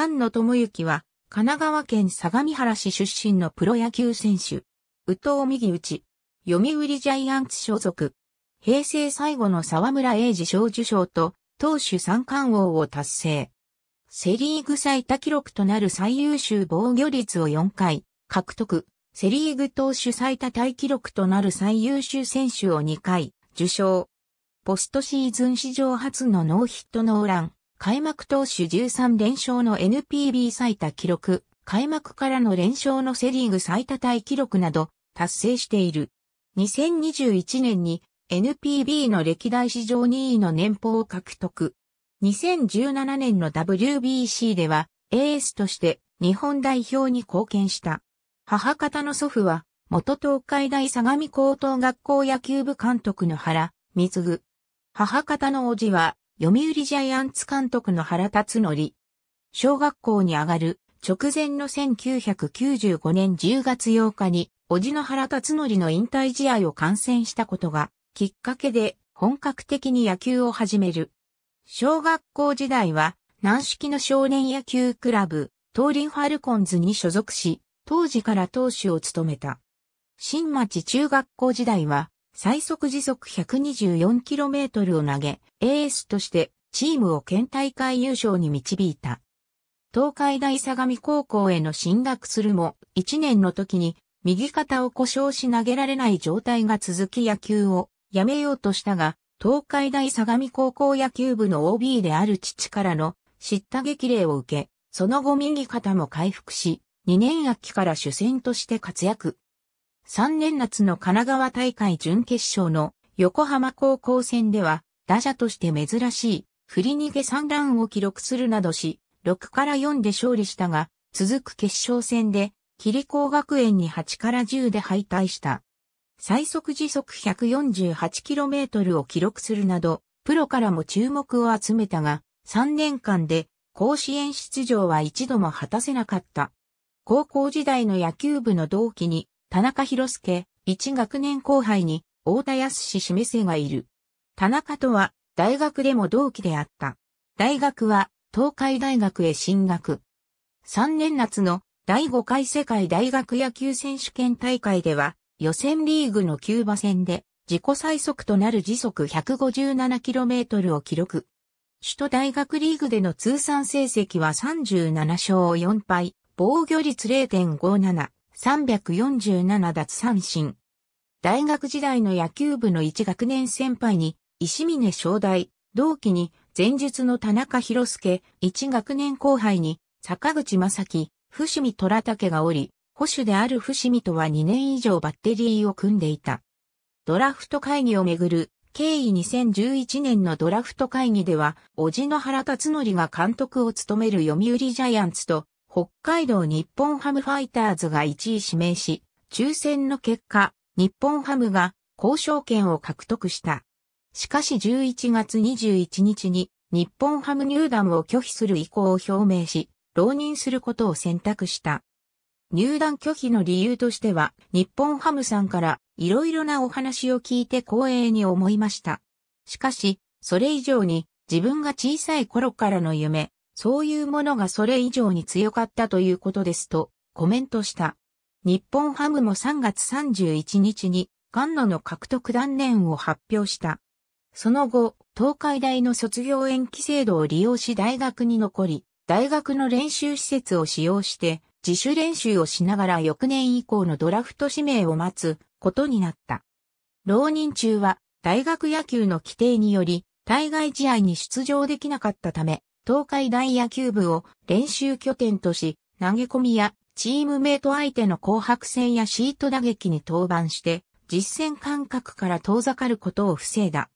菅野智之は、神奈川県相模原市出身のプロ野球選手。宇藤右内。読売ジャイアンツ所属。平成最後の沢村栄治賞受賞と、投手三冠王を達成。セリーグ最多記録となる最優秀防御率を4回獲得。セリーグ投手最多大記録となる最優秀選手を2回受賞。ポストシーズン史上初のノーヒットノーラン。開幕投手13連勝の NPB 最多記録、開幕からの連勝のセリーグ最多タイ記録など達成している。2021年に NPB の歴代史上2位の年俸を獲得。2017年の WBC ではエースとして日本代表に貢献した。母方の祖父は元東海大相模高等学校野球部監督の原、貢ぐ。母方の叔父は読売ジャイアンツ監督の原辰則。小学校に上がる直前の1995年10月8日に、叔父の原辰則の引退試合を観戦したことが、きっかけで本格的に野球を始める。小学校時代は、軟式の少年野球クラブ、東林ファルコンズに所属し、当時から投手を務めた。新町中学校時代は、最速時速 124km を投げ、エースとしてチームを県大会優勝に導いた。東海大相模高校への進学するも、1年の時に右肩を故障し投げられない状態が続き野球をやめようとしたが、東海大相模高校野球部の OB である父からの叱咤激励を受け、その後右肩も回復し、2年秋から主戦として活躍。3年夏の神奈川大会準決勝の横浜高校戦では、打者として珍しい、振り逃げ3ランを記録するなどし、6から4で勝利したが、続く決勝戦で、霧光学園に8から10で敗退した。最速時速 148km を記録するなど、プロからも注目を集めたが、3年間で甲子園出場は一度も果たせなかった。高校時代の野球部の同期に田中博介、一学年後輩に、大田康史示せがいる。田中とは、大学でも同期であった。大学は、東海大学へ進学。3年夏の第5回世界大学野球選手権大会では、予選リーグのキューバ戦で、自己最速となる時速 157km を記録。首都大学リーグでの通算成績は37勝4敗、防御率0.57、347奪三振。大学時代の野球部の1学年先輩に、石峰正大、同期に、前述の田中博介、1学年後輩に、坂口正樹、伏見虎武がおり、保守である伏見とは2年以上バッテリーを組んでいた。ドラフト会議をめぐる、経緯2011年のドラフト会議では、叔父の原辰則が監督を務める読売ジャイアンツと、北海道日本ハムファイターズが1位指名し、抽選の結果、日本ハムが交渉権を獲得した。しかし11月21日に日本ハム入団を拒否する意向を表明し、浪人することを選択した。入団拒否の理由としては、日本ハムさんからいろいろなお話を聞いて光栄に思いました。しかし、それ以上に自分が小さい頃からの夢、そういうものがそれ以上に強かったということですとコメントした。日本ハムも3月31日にガンノの獲得断念を発表した。その後、東海大の卒業延期制度を利用し大学に残り、大学の練習施設を使用して自主練習をしながら翌年以降のドラフト指名を待つことになった。浪人中は大学野球の規定により対外試合に出場できなかったため、東海大野球部を練習拠点とし、投げ込みやチームメイト相手の紅白戦やシート打撃に登板して、実戦感覚から遠ざかることを防いだ。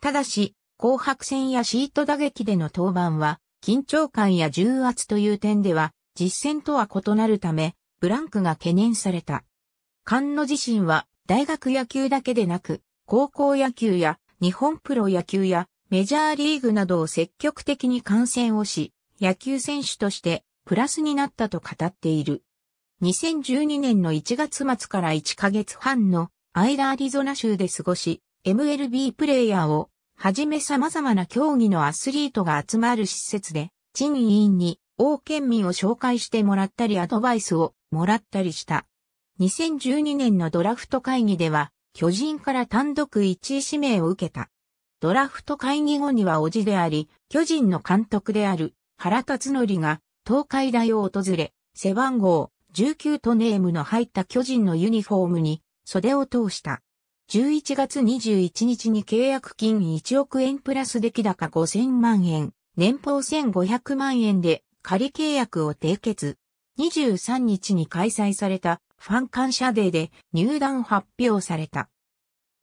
ただし、紅白戦やシート打撃での登板は、緊張感や重圧という点では、実戦とは異なるため、ブランクが懸念された。菅野自身は、大学野球だけでなく、高校野球や日本プロ野球やメジャーリーグなどを積極的に観戦をし、野球選手としてプラスになったと語っている。2012年の1月末から1ヶ月半のアイ間アリゾナ州で過ごし、MLB プレイヤーをはじめ様々な競技のアスリートが集まる施設で、陳委員に王県民を紹介してもらったりアドバイスをもらったりした。2012年のドラフト会議では、巨人から単独1位指名を受けた。ドラフト会議後には叔父であり、巨人の監督である原辰則が東海大を訪れ、背番号19とネームの入った巨人のユニフォームに袖を通した。11月21日に契約金1億円プラス出来高5000万円、年俸1500万円で仮契約を締結。23日に開催されたファン感謝デーで入団発表された。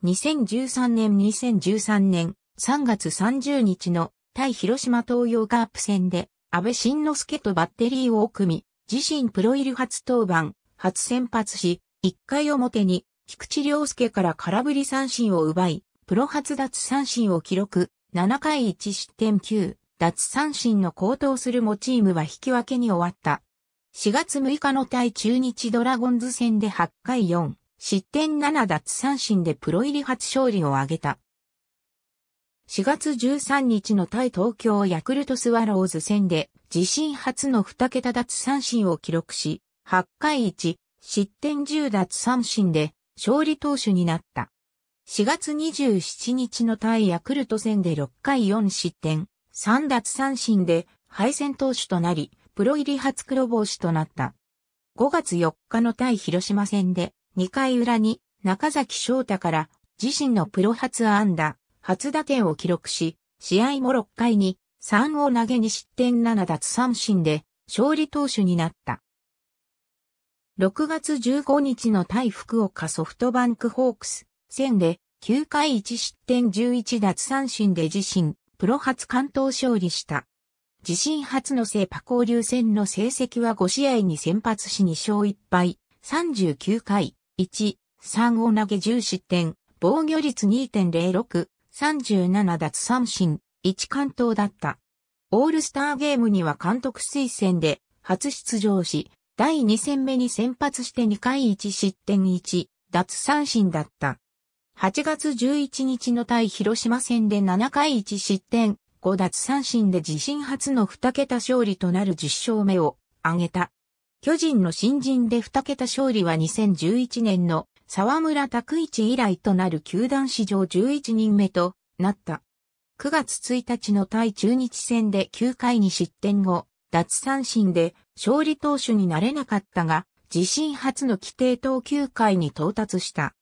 2013年2013年3月30日の対広島東洋カープ戦で安倍晋之助とバッテリーを組み、自身プロ入り初登板、初先発し、1回表に菊池良介から空振り三振を奪い、プロ初奪三振を記録、7回1失点9、奪三振の高騰するもチームは引き分けに終わった。4月6日の対中日ドラゴンズ戦で8回4、失点7奪三振でプロ入り初勝利を挙げた。4月13日の対東京ヤクルトスワローズ戦で自身初の2桁奪三振を記録し、8回1、失点10奪三振で勝利投手になった。4月27日の対ヤクルト戦で6回4失点、3奪三振で敗戦投手となり、プロ入り初黒星となった。5月4日の対広島戦で2回裏に中崎翔太から自身のプロ初安打、初打点を記録し、試合も6回に3を投げに失点7奪三振で勝利投手になった。6月15日の対福岡ソフトバンクホークス戦で9回1失点11奪三振で自身プロ初関東勝利した。自身初のセパ交流戦の成績は5試合に先発し2勝1敗、39回、1、3を投げ10失点、防御率2.06、37奪三振、1関東だった。オールスターゲームには監督推薦で初出場し、第2戦目に先発して2回1失点1、奪三振だった。8月11日の対広島戦で7回1失点、5奪三振で自身初の2桁勝利となる10勝目を挙げた。巨人の新人で2桁勝利は2011年の沢村拓一以来となる球団史上11人目となった。9月1日の対中日戦で9回に失点後、脱三振で勝利投手になれなかったが、自身初の規定投球回に到達した。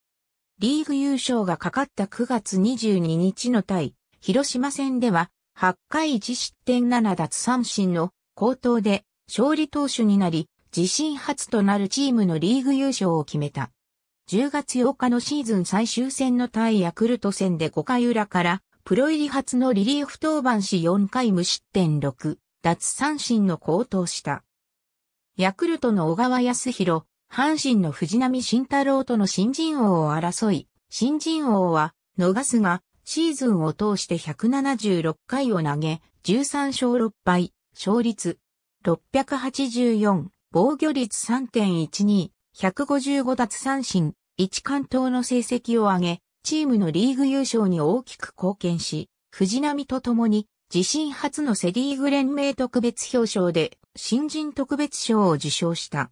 リーグ優勝がかかった9月22日の対広島戦では、8回1失点7奪三振の高騰で勝利投手になり、自身初となるチームのリーグ優勝を決めた。10月8日のシーズン最終戦の対ヤクルト戦で5回裏から、プロ入り初のリリーフ登板し4回無失点6、奪三振の高騰した。ヤクルトの小川康弘、阪神の藤波慎太郎との新人王を争い、新人王は逃すが、シーズンを通して176回を投げ、13勝6敗、勝率684、防御率3.12、155奪三振、1関東の成績を上げ、チームのリーグ優勝に大きく貢献し、藤波と共に自身初のセリーグ連盟特別表彰で新人特別賞を受賞した。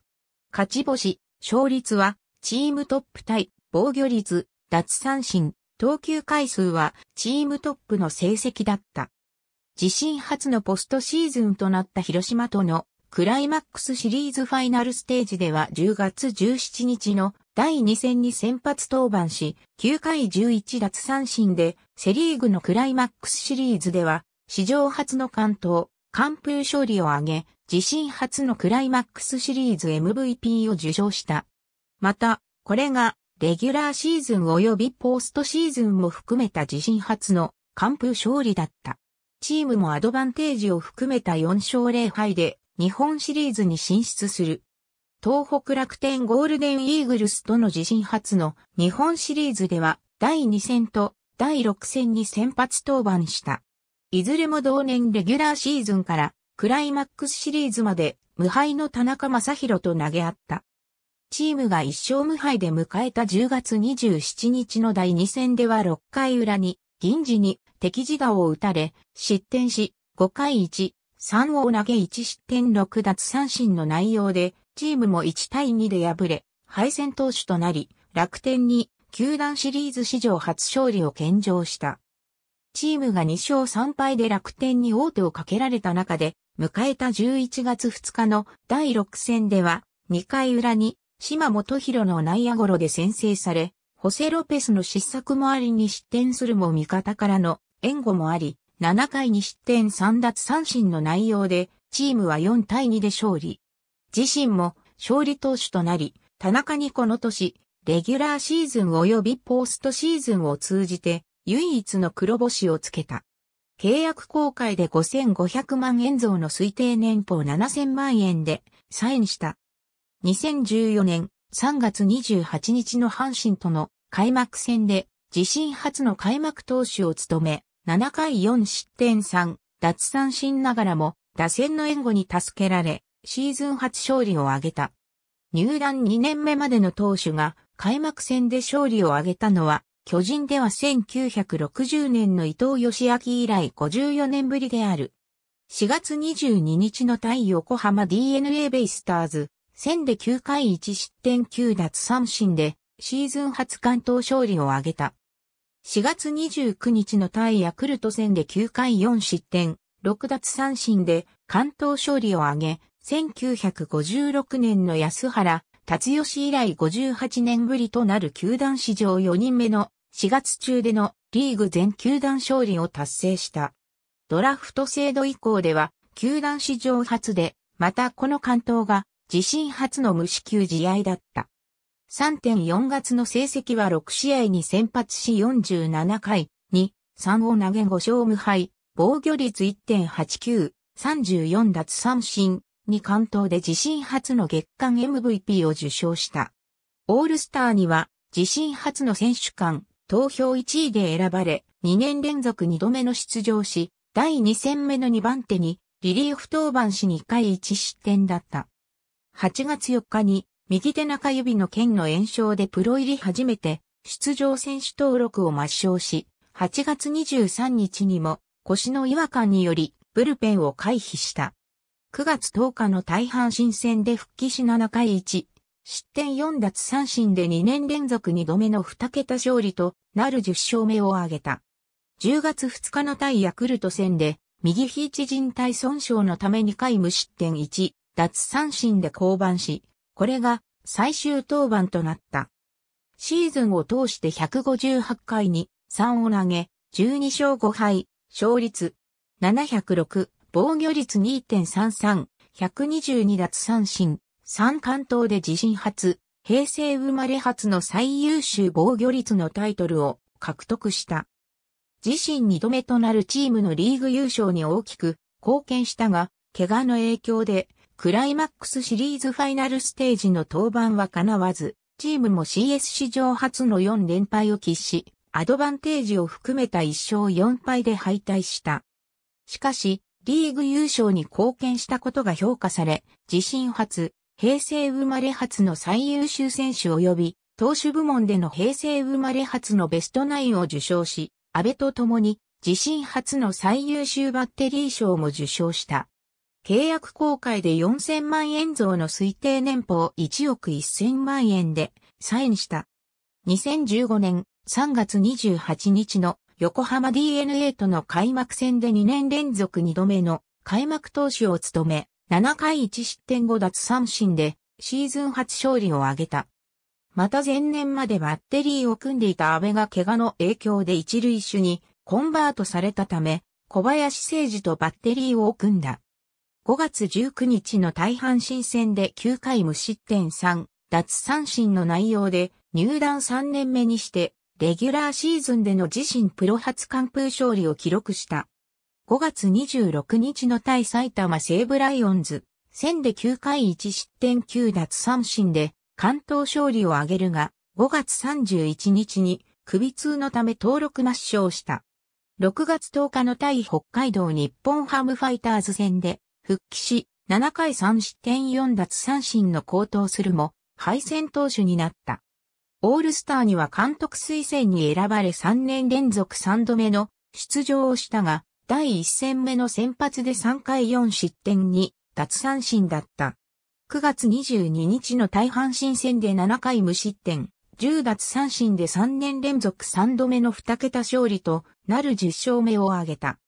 勝ち星、勝率はチームトップ対防御率、奪三振、投球回数はチームトップの成績だった。自身初のポストシーズンとなった広島とのクライマックスシリーズファイナルステージでは10月17日の第2戦に先発登板し、9回11奪三振で、セリーグのクライマックスシリーズでは、史上初の関東、完封勝利を挙げ、自身初のクライマックスシリーズ MVP を受賞した。また、これが、レギュラーシーズン及びポストシーズンも含めた自身初の完封勝利だった。チームもアドバンテージを含めた4勝0敗で日本シリーズに進出する。東北楽天ゴールデンイーグルスとの自身初の日本シリーズでは第2戦と第6戦に先発登板した。いずれも同年レギュラーシーズンからクライマックスシリーズまで無敗の田中正宏と投げ合った。チームが1勝無敗で迎えた10月27日の第2戦では6回裏に、銀次に敵自打を打たれ、失点し、5回1、3を投げ1失点6奪三振の内容で、チームも1対2で敗れ、敗戦投手となり、楽天に球団シリーズ史上初勝利を献上した。チームが2勝3敗で楽天に王手をかけられた中で、迎えた11月2日の第6戦では、2回裏に島本博の内野ゴロで先制され、ホセロペスの失策もありに失点するも味方からの援護もあり、7回に失点3奪三振の内容で、チームは4対2で勝利。自身も勝利投手となり、田中にこの年、レギュラーシーズン及びポーストシーズンを通じて、唯一の黒星をつけた。契約公開で5500万円増の推定年俸7000万円でサインした。2014年3月28日の阪神との開幕戦で自身初の開幕投手を務め、7回4失点3、奪三振ながらも、打線の援護に助けられ、シーズン初勝利を挙げた。入団2年目までの投手が開幕戦で勝利を挙げたのは、巨人では1960年の伊藤義明以来54年ぶりである。4月22日の対横浜 DNA ベイスターズ、戦で9回1失点9奪三振で、シーズン初関東勝利を挙げた。4月29日の対ヤクルト戦で9回4失点、6奪三振で関東勝利を挙げ、1956年の安原、達吉以来58年ぶりとなる球団史上4人目の4月中でのリーグ全球団勝利を達成した。ドラフト制度以降では、球団史上初で、またこの関東が自身初の無支給試合だった。3.4月の成績は6試合に先発し47回、2、3を投げ5勝無敗、防御率1.89、34奪三振、に関東で自身初の月間 MVP を受賞した。オールスターには自身初の選手間投票1位で選ばれ、2年連続2度目の出場し、第2戦目の2番手にリリーフ登板し2回1失点だった。8月4日に右手中指の腱の炎症でプロ入り初めて出場選手登録を抹消し、8月23日にも腰の違和感によりブルペンを回避した。9月10日の大半新戦で復帰し7回1、失点4奪三振で2年連続2度目の2桁勝利となる10勝目を挙げた。10月2日の対ヤクルト戦で右肘人帯損傷のため2回無失点1、奪三振で降板し、これが最終登板となった。シーズンを通して158回に3を投げ、12勝5敗、勝率706、防御率2.33、122奪三振、3関東で自身初、平成生まれ初の最優秀防御率のタイトルを獲得した。自身2度目となるチームのリーグ優勝に大きく貢献したが、怪我の影響でクライマックスシリーズファイナルステージの登板は叶わず、チームも CS 史上初の4連敗を喫し、アドバンテージを含めた1勝4敗で敗退した。しかし、リーグ優勝に貢献したことが評価され、自身初、平成生まれ初の最優秀選手及び、投手部門での平成生まれ初のベストナインを受賞し、安倍と共に自身初の最優秀バッテリー賞も受賞した。契約公開で4000万円増の推定年俸1億1000万円でサインした。2015年3月28日の横浜 DNA との開幕戦で2年連続2度目の開幕投手を務め、7回1失点5奪三振でシーズン初勝利を挙げた。また前年までバッテリーを組んでいた安倍が怪我の影響で一塁手にコンバートされたため、小林誠二とバッテリーを組んだ。5月19日の大阪神戦で9回無失点3、奪三振の内容で入団3年目にして、レギュラーシーズンでの自身プロ初完封勝利を記録した。5月26日の対埼玉西武ライオンズ、戦で9回1失点9奪三振で、関東勝利を挙げるが、5月31日に首痛のため登録抹消した。6月10日の対北海道日本ハムファイターズ戦で復帰し、7回3失点4奪三振の高騰するも、敗戦投手になった。オールスターには監督推薦に選ばれ3年連続3度目の出場をしたが、第1戦目の先発で3回4失点に奪三振だった。9月22日の大阪神戦で7回無失点、10奪三振で3年連続3度目の2桁勝利となる10勝目を挙げた。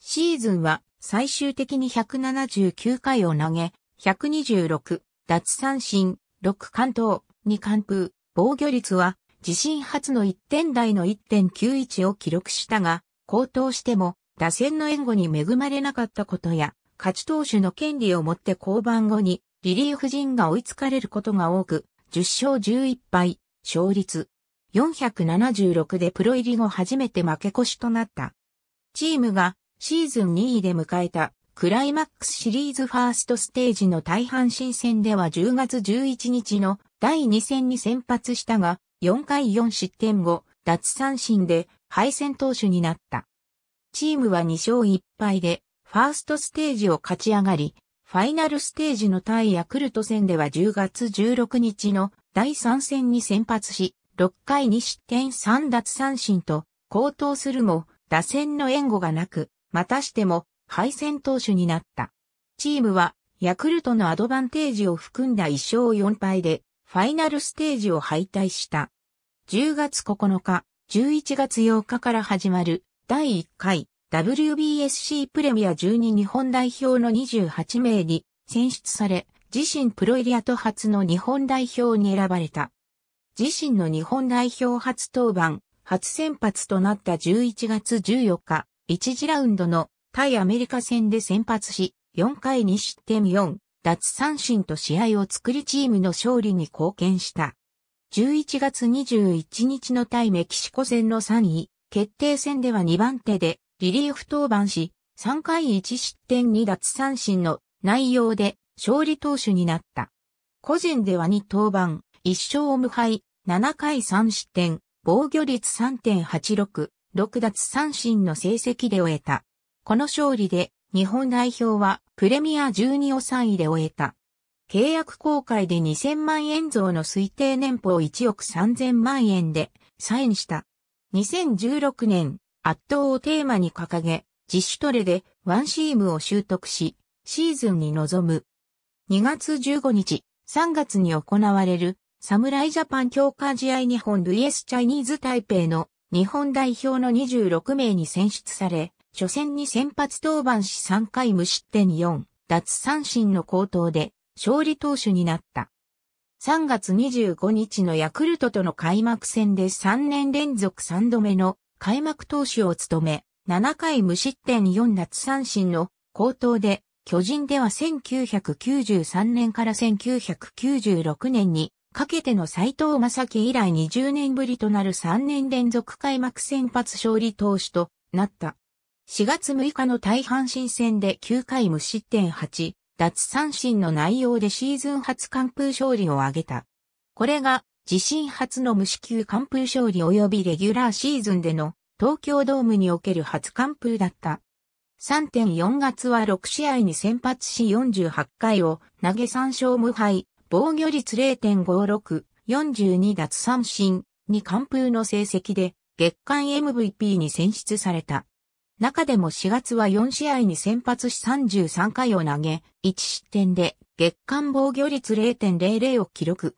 シーズンは最終的に179回を投げ、126、奪三振、6完投、2完封、防御率は自身初の1点台の1.91を記録したが、高騰しても打線の援護に恵まれなかったことや、勝ち投手の権利を持って降板後にリリーフ陣が追いつかれることが多く、10勝11敗、勝率476でプロ入り後初めて負け越しとなった。チームがシーズン2位で迎えたクライマックスシリーズファーストステージの大阪新戦では10月11日の第2戦に先発したが、4回4失点後、脱三振で敗戦投手になった。チームは2勝1敗で、ファーストステージを勝ち上がり、ファイナルステージの対ヤクルト戦では10月16日の第3戦に先発し、6回2失点3奪三振と、高騰するも、打線の援護がなく、またしても敗戦投手になった。チームはヤクルトのアドバンテージを含んだ1勝4敗でファイナルステージを敗退した。10月9日、11月8日から始まる第1回 WBSC プレミア12日本代表の28名に選出され、自身プロリアと初の日本代表に選ばれた。自身の日本代表初登板、初先発となった11月14日、1次ラウンドの対アメリカ戦で先発し、4回に失点4、奪三振と試合を作りチームの勝利に貢献した。11月21日の対メキシコ戦の3位、決定戦では2番手でリリーフ登板し、3回1失点2奪三振の内容で勝利投手になった。個人では2登板、1勝を無敗、7回3失点、防御率3.86、6奪三振の成績で終えた。この勝利で日本代表はプレミア12を3位で終えた。契約公開で2000万円増の推定年俸1億3000万円でサインした。2016年、圧倒をテーマに掲げ、自主トレでワンシームを習得し、シーズンに臨む。2月15日、3月に行われる、侍ジャパン強化試合日本 VS チャイニーズ台北の日本代表の26名に選出され、初戦に先発登板し3回無失点4、脱三振の高騰で勝利投手になった。3月25日のヤクルトとの開幕戦で3年連続3度目の開幕投手を務め、7回無失点4脱三振の高騰で、巨人では1993年から1996年にかけての斎藤正樹以来20年ぶりとなる3年連続開幕先発勝利投手となった。4月6日の大阪新戦で9回無失点8、脱三振の内容でシーズン初完封勝利を挙げた。これが自身初の無支給完封勝利及びレギュラーシーズンでの東京ドームにおける初完封だった。3.4月は6試合に先発し48回を投げ3勝無敗、防御率0.56、42奪三振、に完封の成績で、月間 MVP に選出された。中でも4月は4試合に先発し33回を投げ、1失点で月間防御率0.00を記録。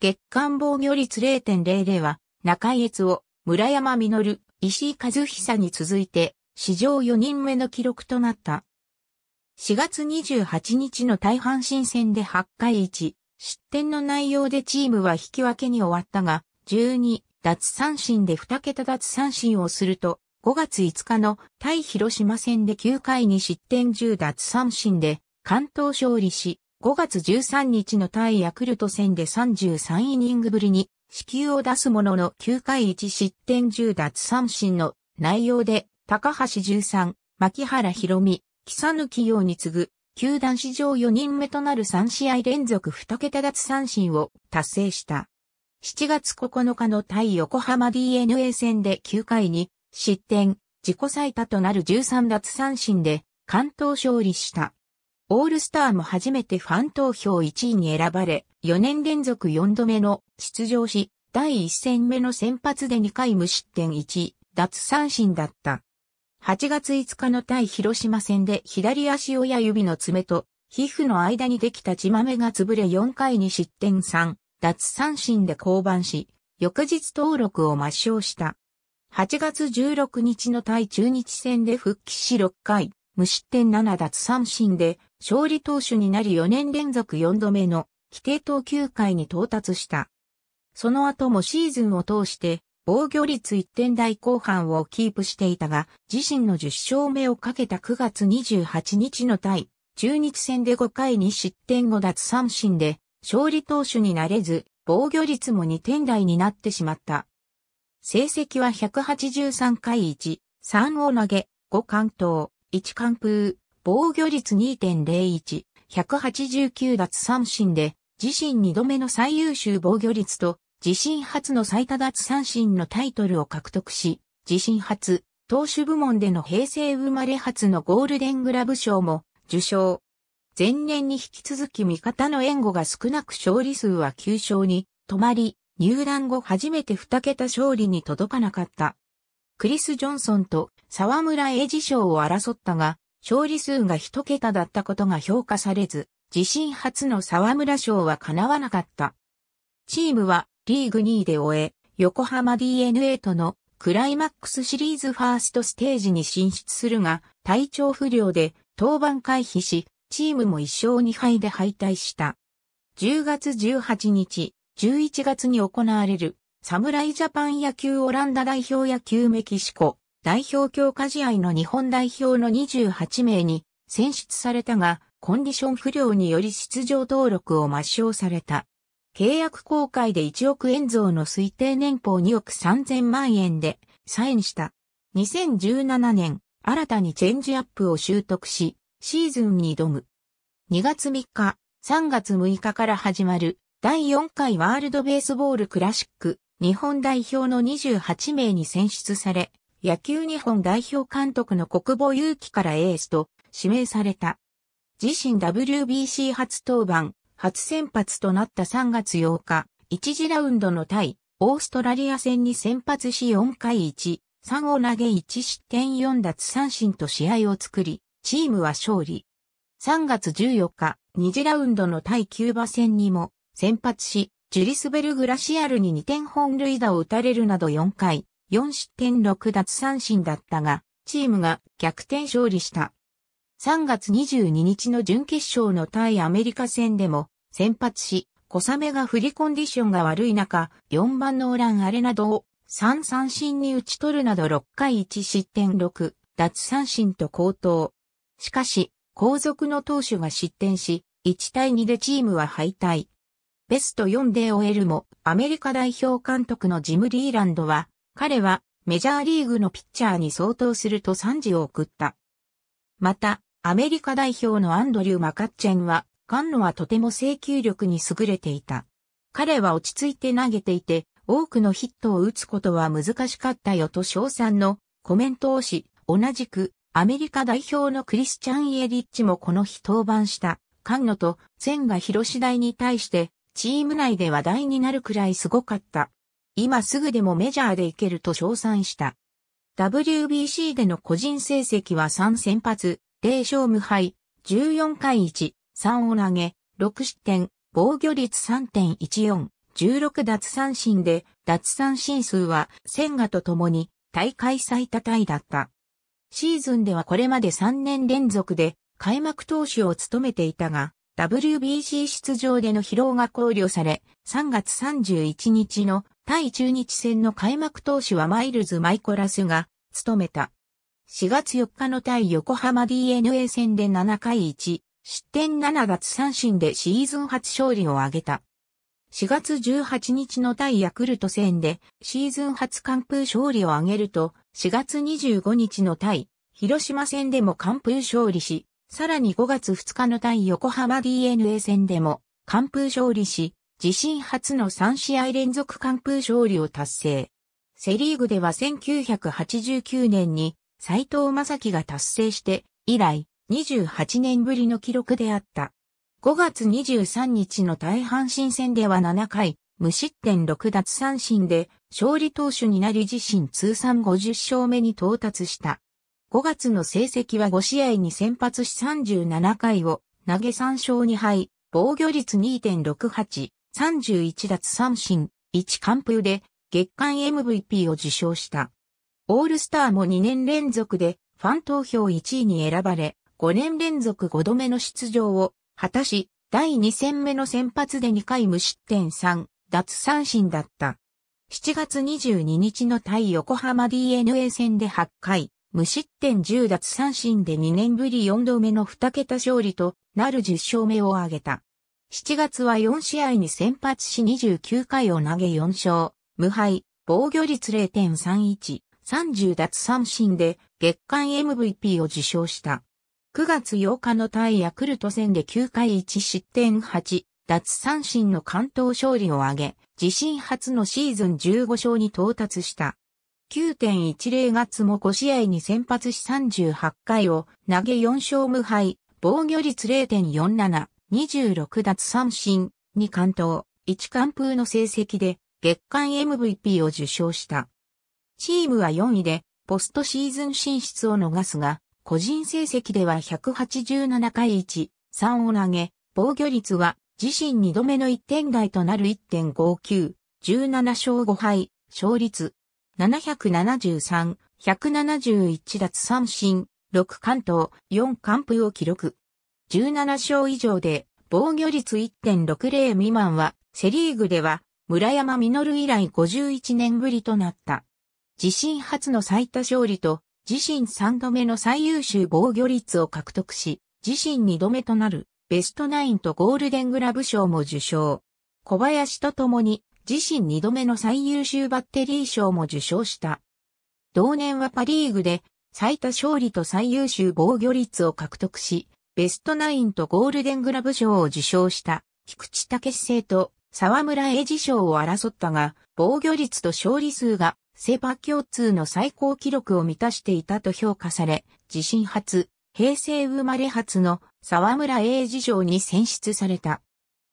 月間防御率0.00は、中井を村山実、石井和久に続いて、史上4人目の記録となった。4月28日の大阪新戦で8回1、失点の内容でチームは引き分けに終わったが、12奪三振で2桁奪三振をすると、5月5日の対広島戦で9回に失点10奪三振で関東勝利し、5月13日の対ヤクルト戦で33イニングぶりに支給を出すものの9回1失点10奪三振の内容で高橋13、牧原博美、木佐抜き用に次ぐ球団史上4人目となる3試合連続2桁奪三振を達成した。7月9日の対横浜 DNA 戦で9回に失点、自己最多となる13奪三振で関東勝利した。オールスターも初めてファン投票1位に選ばれ、4年連続4度目の出場し、第1戦目の先発で2回無失点1奪三振だった。8月5日の対広島戦で左足親指の爪と皮膚の間にできた血豆が潰れ4回に失点3、脱三振で降板し、翌日登録を抹消した。8月16日の対中日戦で復帰し6回、無失点7脱三振で勝利投手になり4年連続4度目の規定投球回に到達した。その後もシーズンを通して防御率1点台後半をキープしていたが、自身の10勝目をかけた9月28日の対、中日戦で5回に失点5奪三振で、勝利投手になれず、防御率も2点台になってしまった。成績は183回1、3を投げ、5関東、1完封、防御率2.01、189奪三振で、自身2度目の最優秀防御率と自身初の最多奪三振のタイトルを獲得し、自身初、投手部門での平成生まれ初のゴールデングラブ賞も受賞。前年に引き続き味方の援護が少なく勝利数は9勝に止まり、入団後初めて2桁勝利に届かなかった。クリス・ジョンソンと沢村英二賞を争ったが、勝利数が1桁だったことが評価されず、自身初の沢村賞は叶わなかった。チームはリーグ2位で終え、横浜 DNA とのクライマックスシリーズファーストステージに進出するが、体調不良で登板回避し、チームも1勝2敗で敗退した。10月18日、11月に行われる、侍ジャパン野球オランダ代表野球メキシコ代表強化試合の日本代表の28名に選出されたが、コンディション不良により出場登録を抹消された。契約公開で1億円増の推定年俸2億3000万円でサインした。2017年、新たにチェンジアップを習得し、シーズンに挑む。2月3日、3月6日から始まる第4回ワールドベースボールクラシック日本代表の28名に選出され、野球日本代表監督の国母勇気からエースと指名された。自身 WBC 初登板、初先発となった3月8日、1次ラウンドの対、オーストラリア戦に先発し4回1、3を投げ1失点4奪三振と試合を作り、チームは勝利。3月14日、2次ラウンドの対キューバ戦にも先発し、ジュリスベルグラシアルに2点本塁打を打たれるなど4回、4失点6奪三振だったが、チームが逆転勝利した。3月22日の準決勝の対アメリカ戦でも先発し、小雨がフリコンディションが悪い中、4番のオランアレなどを3三振に打ち取るなど6回1失点6、奪三振と高騰。しかし、後続の投手が失点し、1対2でチームは敗退。ベスト4で終えるも、アメリカ代表監督のジム・リーランドは、彼はメジャーリーグのピッチャーに相当すると賛辞を送った。また、アメリカ代表のアンドリュー・マカッチェンは、カンノはとても制球力に優れていた。彼は落ち着いて投げていて、多くのヒットを打つことは難しかったよと称賛のコメントをし、同じくアメリカ代表のクリスチャン・イエリッチもこの日登板した。カンノと千賀広次第に対してチーム内で話題になるくらいすごかった。今すぐでもメジャーでいけると称賛した。WBC での個人成績は3先発、0勝無敗、14回1、3を投げ、6失点、防御率3.14、16奪三振で、奪三振数は、千賀と共に、大会最多タイだった。シーズンではこれまで3年連続で、開幕投手を務めていたが、WBC 出場での疲労が考慮され、3月31日の対中日戦の開幕投手はマイルズ・マイコラスが務めた。4月4日の対横浜 DNA 戦で7回1、失点7奪三振でシーズン初勝利を挙げた。4月18日の対ヤクルト戦でシーズン初完封勝利を挙げると、4月25日の対広島戦でも完封勝利し、さらに5月2日の対横浜 DNA 戦でも完封勝利し、自身初の3試合連続完封勝利を達成。セリーグでは1989年に斎藤正樹が達成して以来28年ぶりの記録であった。5月23日の大阪神戦では7回、無失点6奪三振で勝利投手になり自身通算50勝目に到達した。5月の成績は5試合に先発し37回を投げ3勝2敗、防御率2.68、31奪三振、1完封で月間 MVP を受賞した。オールスターも2年連続でファン投票1位に選ばれ、5年連続5度目の出場を果たし、第2戦目の先発で2回無失点3、奪三振だった。7月22日の対横浜 DNA 戦で8回、無失点10奪三振で2年ぶり4度目の2桁勝利となる10勝目を挙げた。7月は4試合に先発し29回を投げ4勝、無敗、防御率0.31、30奪三振で月間 MVP を受賞した。9月8日の対ヤクルト戦で9回1失点8奪三振の関東勝利を挙げ、自身初のシーズン15勝に到達した。9.10月も5試合に先発し38回を投げ4勝無敗、防御率0.47、26奪三振、2関東、1完封の成績で月間 MVP を受賞した。チームは4位で、ポストシーズン進出を逃すが、個人成績では187回1、3を投げ、防御率は自身2度目の1点台となる1.59、17勝5敗、勝率773、171奪三振、6関東、4完封を記録。17勝以上で防御率1.60未満はセリーグでは村山実以来51年ぶりとなった。自身初の最多勝利と、自身3度目の最優秀防御率を獲得し、自身2度目となるベストナインとゴールデングラブ賞も受賞。小林と共に自身2度目の最優秀バッテリー賞も受賞した。同年はパリーグで最多勝利と最優秀防御率を獲得し、ベストナインとゴールデングラブ賞を受賞した菊池武生と沢村英二賞を争ったが、防御率と勝利数がセパ共通の最高記録を満たしていたと評価され、自身初、平成生まれ初の沢村英二賞に選出された。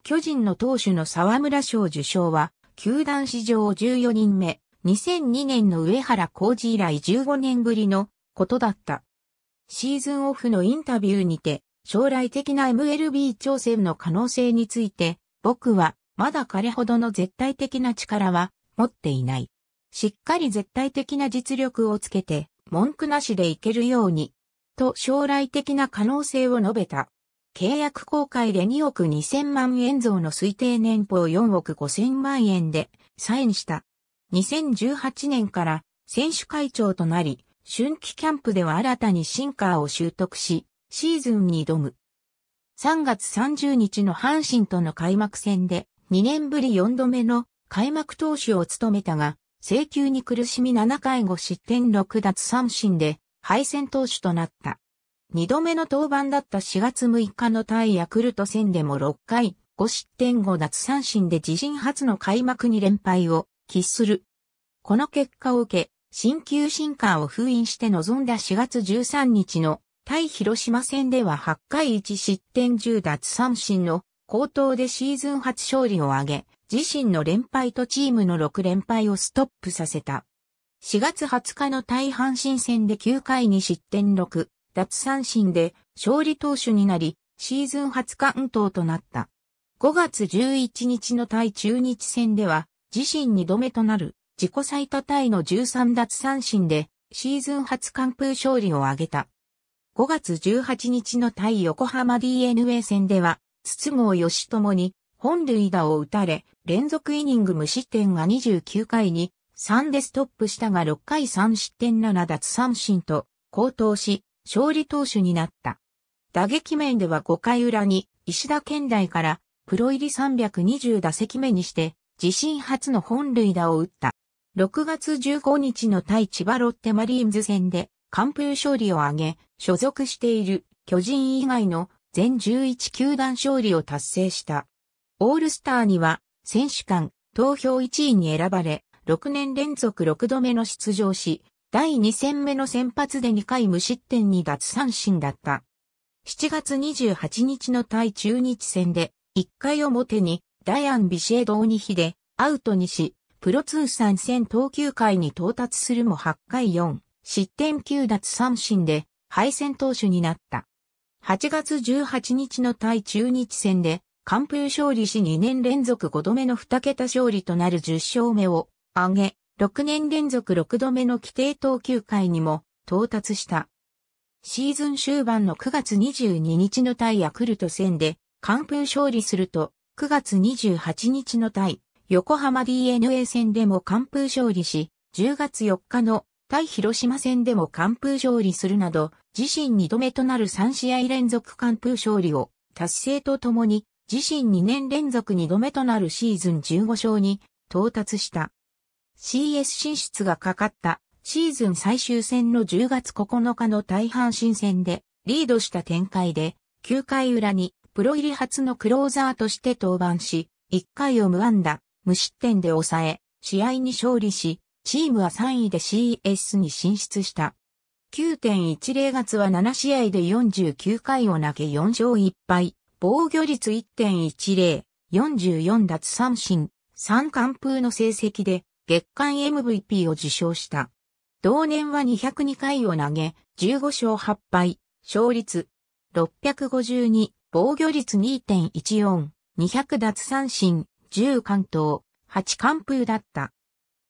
巨人の投手の沢村賞受賞は、球団史上14人目、2002年の上原浩二以来15年ぶりのことだった。シーズンオフのインタビューにて、将来的な MLB 挑戦の可能性について、僕はまだ彼ほどの絶対的な力は持っていない。しっかり絶対的な実力をつけて、文句なしでいけるように、と将来的な可能性を述べた。契約公開で2億2000万円増の推定年俸4億5000万円でサインした。2018年から選手会長となり、春季キャンプでは新たにシンカーを習得し、シーズンに挑む。3月30日の阪神との開幕戦で2年ぶり4度目の開幕投手を務めたが、請求に苦しみ7回5失点6奪三振で敗戦投手となった。2度目の登板だった4月6日の対ヤクルト戦でも6回5失点5奪三振で自身初の開幕に連敗を喫する。この結果を受け、新旧進化を封印して臨んだ4月13日の対広島戦では8回1失点10奪三振の高騰でシーズン初勝利を挙げ、自身の連敗とチームの6連敗をストップさせた。4月20日の対阪神戦で9回に失点6、奪三振で勝利投手になり、シーズン初完投となった。5月11日の対中日戦では、自身2度目となる自己最多タイの13奪三振で、シーズン初完封勝利を挙げた。5月18日の対横浜 DNA 戦では、筒香義友に本塁打を打たれ、連続イニング無失点が29回に3でストップしたが6回3失点7奪三振と高騰し、勝利投手になった。打撃面では5回裏に石田県大からプロ入り320打席目にして自身初の本塁打を打った。6月15日の対千葉ロッテマリーンズ戦で完封勝利を挙げ、所属している巨人以外の全11球団勝利を達成した。オールスターには、選手間、投票1位に選ばれ、6年連続6度目の出場し、第2戦目の先発で2回無失点に脱三振だった。7月28日の対中日戦で、1回表にダイアン・ビシエド・オニヒでアウトにし、プロ通算戦投球回に到達するも8回4、失点9脱三振で敗戦投手になった。8月18日の対中日戦で完封勝利し2年連続5度目の2桁勝利となる10勝目を挙げ、6年連続6度目の規定投球回にも到達した。シーズン終盤の9月22日の対ヤクルト戦で完封勝利すると、9月28日の対横浜 DNA 戦でも完封勝利し、10月4日の対広島戦でも完封勝利するなど、自身2度目となる3試合連続完封勝利を達成とともに、自身2年連続2度目となるシーズン15勝に到達した。CS 進出がかかったシーズン最終戦の10月9日の大半新戦でリードした展開で9回裏にプロ入り初のクローザーとして登板し1回を無安打、無失点で抑え試合に勝利しチームは3位で CS に進出した。9.10月は7試合で49回を投げ4勝1敗、防御率1.10、44奪三振、三冠風の成績で月間 MVP を受賞した。同年は202回を投げ、15勝8敗、勝率652、防御率2.14、200奪三振、10関東、8完封だった。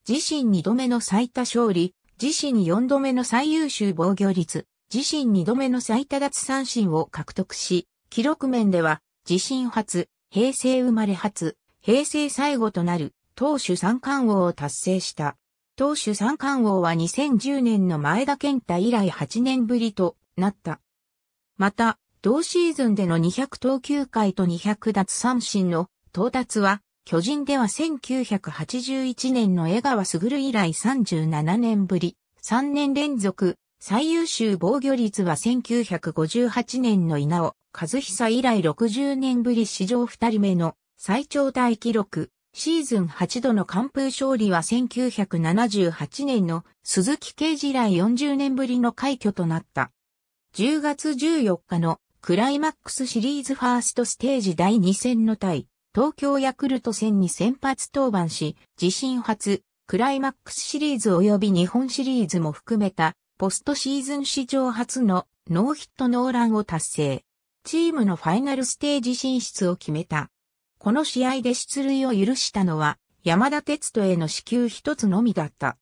自身2度目の最多勝利、自身4度目の最優秀防御率、自身2度目の最多奪三振を獲得し、記録面では、自身初、平成生まれ初、平成最後となる、当主三冠王を達成した。当主三冠王は2010年の前田健太以来8年ぶりとなった。また、同シーズンでの200投球回と200奪三振の到達は、巨人では1981年の江川卓以来37年ぶり、3年連続、最優秀防御率は1958年の稲尾、和久以来60年ぶり史上2人目の最長タイ記録、シーズン8度の完封勝利は1978年の鈴木刑事以来40年ぶりの快挙となった。10月14日のクライマックスシリーズファーストステージ第2戦の対、東京ヤクルト戦に先発登板し、自身初、クライマックスシリーズ及び日本シリーズも含めた、ポストシーズン史上初のノーヒットノーランを達成。チームのファイナルステージ進出を決めた。この試合で出塁を許したのは、山田哲人への支給一つのみだった。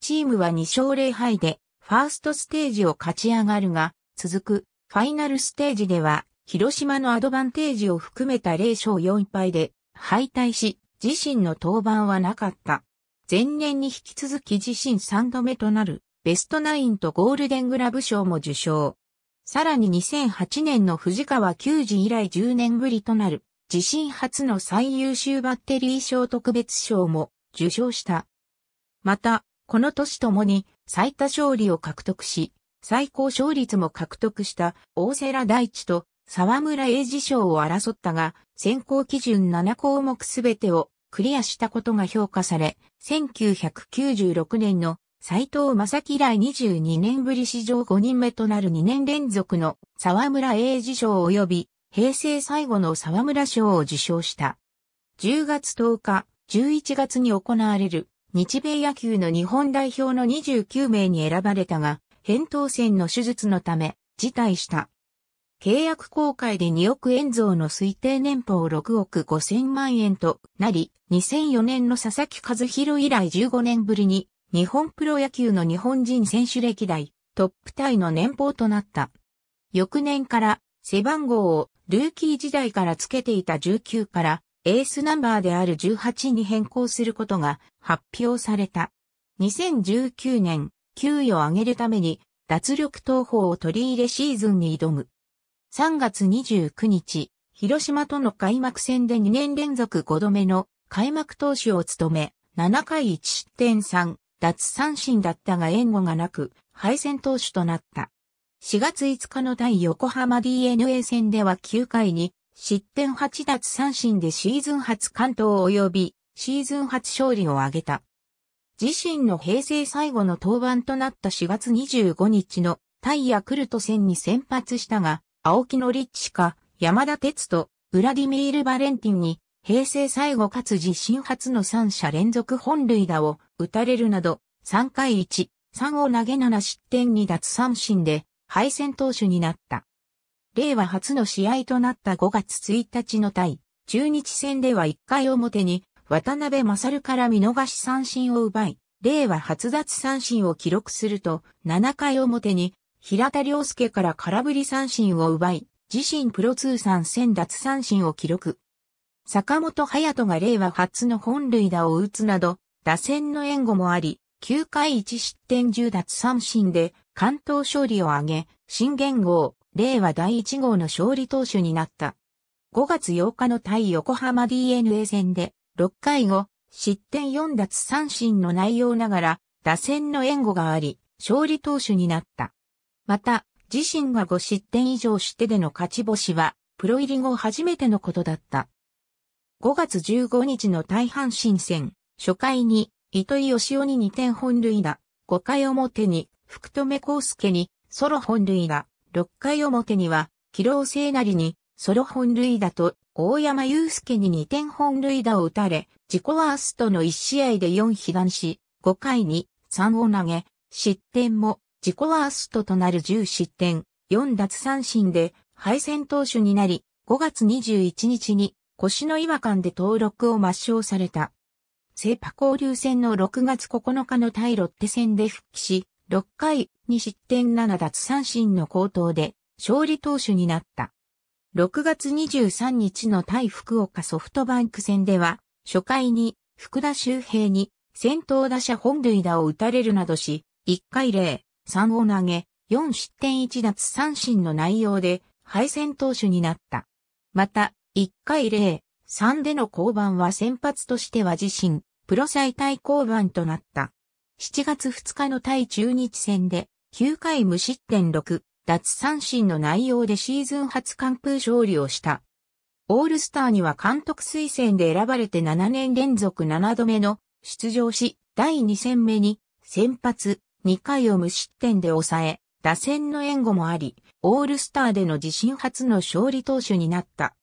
チームは2勝0敗で、ファーストステージを勝ち上がるが、続く、ファイナルステージでは、広島のアドバンテージを含めた0勝4敗で、敗退し、自身の登板はなかった。前年に引き続き自身3度目となる、ベストナインとゴールデングラブ賞も受賞。さらに2008年の藤川球児以来10年ぶりとなる、自身初の最優秀バッテリー賞特別賞も受賞した。また、この年ともに最多勝利を獲得し、最高勝率も獲得した大瀬良大地と沢村英二賞を争ったが、選考基準7項目すべてをクリアしたことが評価され、1996年の斎藤正樹以来22年ぶり史上5人目となる2年連続の沢村栄治賞及び平成最後の沢村賞を受賞した。10月10日、11月に行われる日米野球の日本代表の29名に選ばれたが、扁桃腺の手術のため辞退した。契約公開で2億円増の推定年俸6億5千万円となり、2004年の佐々木和弘以来15年ぶりに日本プロ野球の日本人選手歴代トップタイの年俸となった。翌年から背番号をルーキー時代からつけていた19からエースナンバーである18に変更することが発表された。2019年、給与を上げるために脱力投法を取り入れシーズンに挑む。3月29日、広島との開幕戦で2年連続5度目の開幕投手を務め、7回1失点3、奪三振だったが援護がなく、敗戦投手となった。4月5日の対横浜 DNA 戦では9回に、失点8奪三振でシーズン初関東及び、シーズン初勝利を挙げた。自身の平成最後の登板となった4月25日の対ヤクルト戦に先発したが、青木のリッチか、山田哲と、ウラディミール・バレンティンに平成最後かつ自身初の3者連続本塁打を打たれるなど、3回1、3を投げ7失点に脱三振で、敗戦投手になった。令和初の試合となった5月1日の対、中日戦では1回表に、渡辺勝から見逃し三振を奪い、令和初脱三振を記録すると、7回表に、平田良介から空振り三振を奪い、自身プロ通算1000脱三振を記録。坂本隼人が令和初の本塁打を打つなど、打線の援護もあり、9回1失点10奪三振で関東勝利を挙げ、新元号、令和第1号の勝利投手になった。5月8日の対横浜 DNA 戦で、6回後、失点4奪三振の内容ながら、打線の援護があり、勝利投手になった。また、自身が5失点以上してでの勝ち星は、プロ入り後初めてのことだった。5月15日の大阪新戦、初回に、糸井義雄に2点本塁打、5回表に、福留孝介に、ソロ本塁打、6回表には、キロ聖なりに、ソロ本塁打と、大山祐介に2点本塁打を打たれ、自己ワーストの1試合で4被弾し、5回に3を投げ、失点も自己ワーストとなる10失点、4奪三振で敗戦投手になり、5月21日に腰の違和感で登録を抹消された。セパ交流戦の6月9日の対ロッテ戦で復帰し、6回に失点7奪三振の高騰で勝利投手になった。6月23日の対福岡ソフトバンク戦では、初回に福田周平に先頭打者本塁打を打たれるなどし、1回0、3を投げ、4失点1奪三振の内容で敗戦投手になった。また、1回0、3での降板は先発としては自身、プロ最大降板となった。7月2日の対中日戦で、9回無失点6、脱三振の内容でシーズン初完封勝利をした。オールスターには監督推薦で選ばれて7年連続7度目の出場し、第2戦目に先発2回を無失点で抑え、打線の援護もあり、オールスターでの自身初の勝利投手になった。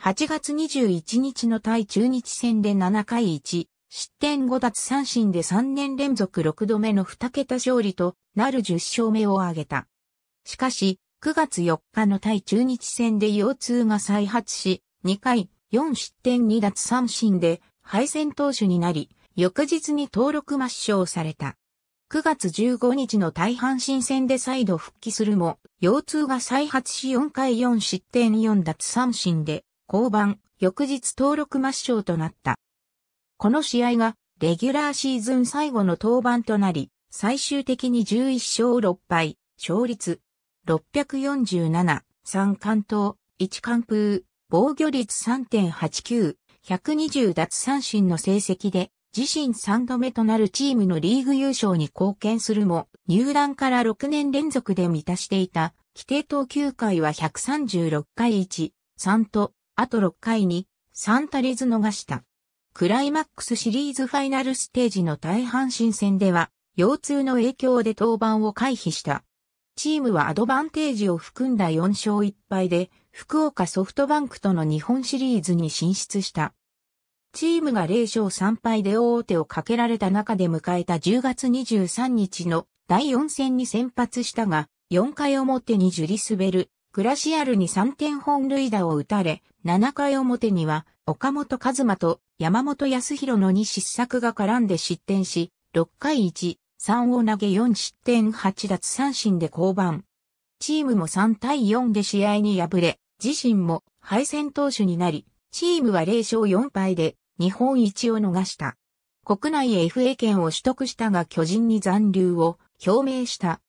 8月21日の対中日戦で7回1、失点5奪三振で3年連続6度目の2桁勝利となる10勝目を挙げた。しかし、9月4日の対中日戦で腰痛が再発し、2回4失点2奪三振で敗戦投手になり、翌日に登録抹消された。9月15日の対阪神戦で再度復帰するも、腰痛が再発し4回4失点4奪三振で降板、翌日登録抹消となった。この試合が、レギュラーシーズン最後の登板となり、最終的に11勝6敗、勝率647、3関東、1完封、防御率3.89、120奪三振の成績で、自身3度目となるチームのリーグ優勝に貢献するも、入団から6年連続で満たしていた、規定投球回は136回1、3とあと6回に3足りず逃した。クライマックスシリーズファイナルステージの大半新戦では、腰痛の影響で登板を回避した。チームはアドバンテージを含んだ4勝1敗で、福岡ソフトバンクとの日本シリーズに進出した。チームが0勝3敗で大手をかけられた中で迎えた10月23日の第4戦に先発したが、4回表にジュリスベル、グラシアルに3点本塁打を打たれ、7回表には岡本和馬と山本康弘の2失策が絡んで失点し、6回1、3を投げ4失点8奪三振で降板。チームも3対4で試合に敗れ、自身も敗戦投手になり、チームは0勝4敗で日本一を逃した。国内 FA 権を取得したが巨人に残留を表明した。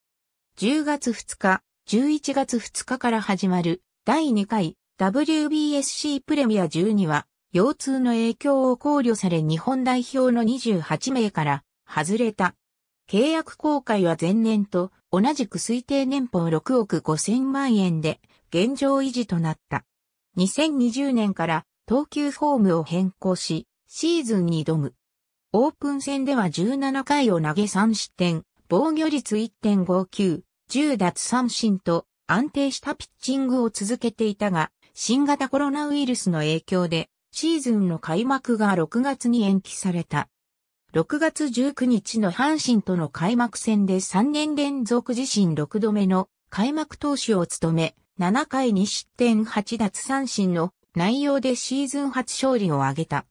10月2日、11月2日から始まる第2回 WBSC プレミア12は、腰痛の影響を考慮され日本代表の28名から外れた。契約公開は前年と同じく推定年俸6億5000万円で現状維持となった。2020年から投球フォームを変更し、シーズンに挑む。オープン戦では17回を投げ3失点、防御率1.59、10奪三振と安定したピッチングを続けていたが、新型コロナウイルスの影響で、シーズンの開幕が6月に延期された。6月19日の阪神との開幕戦で3年連続自身6度目の開幕投手を務め、7回に失点8奪三振の内容でシーズン初勝利を挙げた。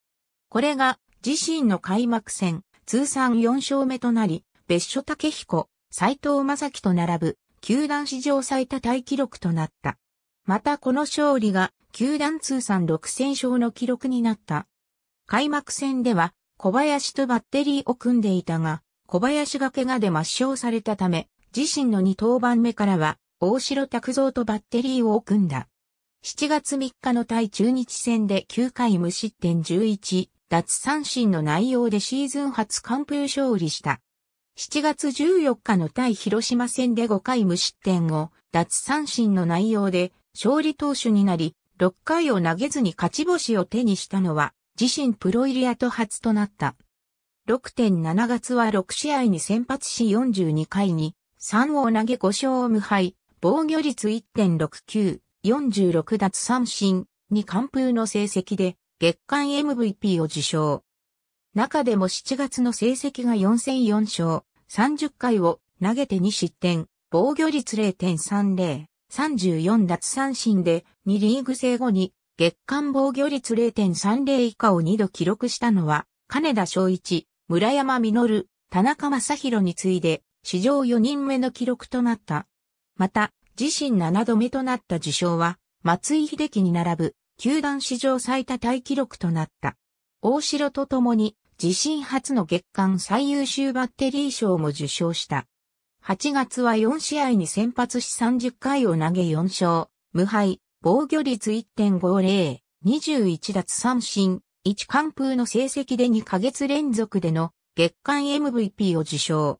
これが自身の開幕戦、通算4勝目となり、別所武彦、斎藤正樹と並ぶ、球団史上最多タイ記録となった。またこの勝利が、球団通算6000勝の記録になった。開幕戦では、小林とバッテリーを組んでいたが、小林が怪我で抹消されたため、自身の2登板目からは、大城拓造とバッテリーを組んだ。7月3日の対中日戦で9回無失点11、奪三振の内容でシーズン初完封勝利した。7月14日の対広島戦で5回無失点を脱三振の内容で勝利投手になり、6回を投げずに勝ち星を手にしたのは、自身プロ入りと初となった。6.7月は6試合に先発し42回に、3を投げ5勝を無敗、防御率1.69、46脱三振、に完封の成績で、月間 MVP を受賞。中でも7月の成績が4戦4勝、30回を投げて2失点、防御率0.30、34奪三振で2リーグ制後に月間防御率0.30以下を2度記録したのは、金田翔一、村山実、田中正宏に次いで、史上4人目の記録となった。また、自身7度目となった受賞は、松井秀樹に並ぶ、球団史上最多タイ記録となった。大城と共に、自身初の月間最優秀バッテリー賞も受賞した。8月は4試合に先発し30回を投げ4勝、無敗、防御率1.50、21奪三振、1完封の成績で2ヶ月連続での月間 MVP を受賞。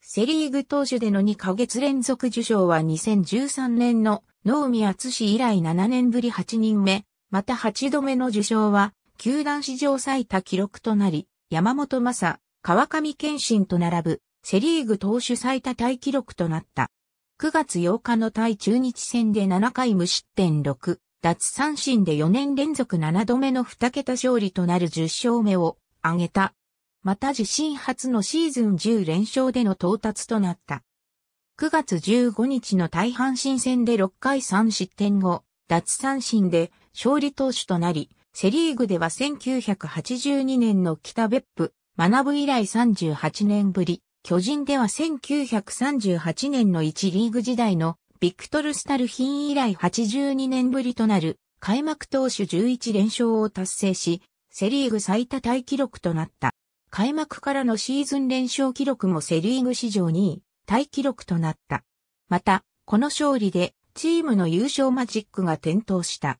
セリーグ投手での2ヶ月連続受賞は2013年の能見厚以来7年ぶり8人目、また8度目の受賞は球団史上最多記録となり、山本正、川上健信と並ぶ、セリーグ投手最多タイ記録となった。9月8日の対中日戦で7回無失点6、奪三振で4年連続7度目の2桁勝利となる10勝目を挙げた。また自身初のシーズン10連勝での到達となった。9月15日の大阪神戦で6回3失点後、奪三振で勝利投手となり、セリーグでは1982年の北別府、学ぶ以来38年ぶり、巨人では1938年の1リーグ時代のビクトル・スタルヒン以来82年ぶりとなる開幕投手11連勝を達成し、セリーグ最多タイ記録となった。開幕からのシーズン連勝記録もセリーグ史上2位、タイ記録となった。また、この勝利でチームの優勝マジックが点灯した。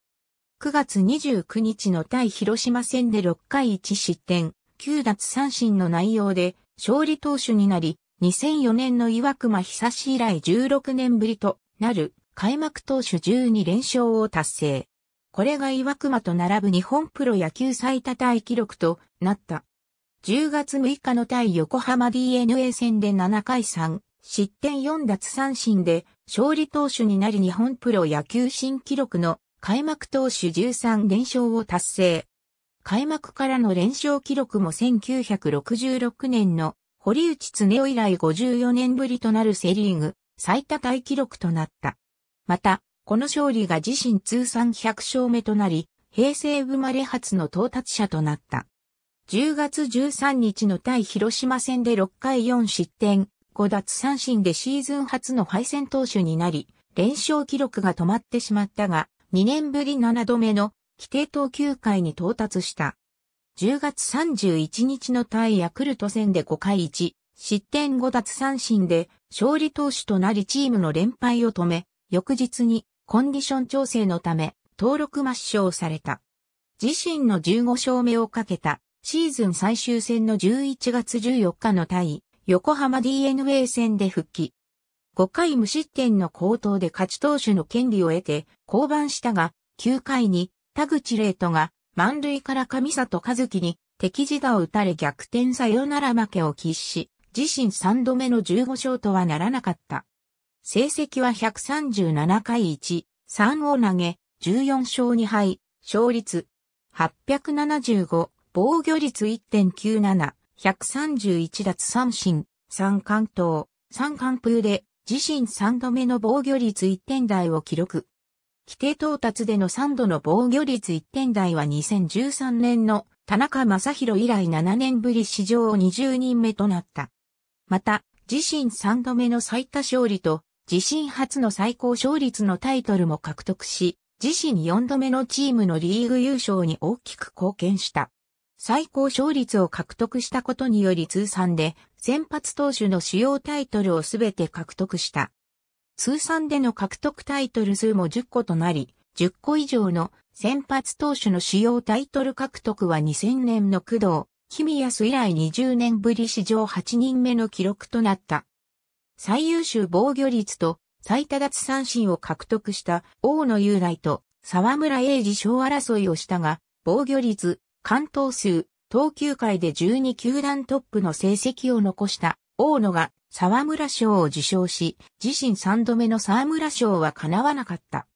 9月29日の対広島戦で6回1失点、9奪三振の内容で勝利投手になり、2004年の岩隈久志以来16年ぶりとなる開幕投手12連勝を達成。これが岩隈と並ぶ日本プロ野球最多タイ記録となった。10月6日の対横浜 DNA 戦で7回3、失点4奪三振で勝利投手になり日本プロ野球新記録の開幕投手13連勝を達成。開幕からの連勝記録も1966年の堀内恒夫以来54年ぶりとなるセリーグ最多タイ記録となった。また、この勝利が自身通算100勝目となり、平成生まれ初の到達者となった。10月13日の対広島戦で6回4失点、5奪三振でシーズン初の敗戦投手になり、連勝記録が止まってしまったが、2年ぶり7度目の規定投球回に到達した。10月31日の対ヤクルト戦で5回1、失点5奪三振で勝利投手となりチームの連敗を止め、翌日にコンディション調整のため登録抹消された。自身の15勝目をかけたシーズン最終戦の11月14日の対横浜 DNA 戦で復帰。5回無失点の高騰で勝ち投手の権利を得て降板したが、9回に田口玲斗が満塁から上里和樹に敵地打を打たれ逆転さよなら負けを喫し、自身3度目の15勝とはならなかった。成績は137回1、3を投げ、14勝2敗、勝率875、防御率1.97、131奪三振、3関東、3関風で自身3度目の防御率1点台を記録。規定到達での3度の防御率1点台は2013年の田中正宏以来7年ぶり史上20人目となった。また、自身3度目の最多勝利と、自身初の最高勝率のタイトルも獲得し、自身4度目のチームのリーグ優勝に大きく貢献した。最高勝率を獲得したことにより通算で先発投手の主要タイトルをすべて獲得した。通算での獲得タイトル数も10個となり、10個以上の先発投手の主要タイトル獲得は2000年の工藤、君安以来20年ぶり史上8人目の記録となった。最優秀防御率と最多奪三振を獲得した大野雄大と沢村栄治賞争いをしたが、防御率、関東数、東球界で12球団トップの成績を残した大野が沢村賞を受賞し、自身3度目の沢村賞は叶わなかった。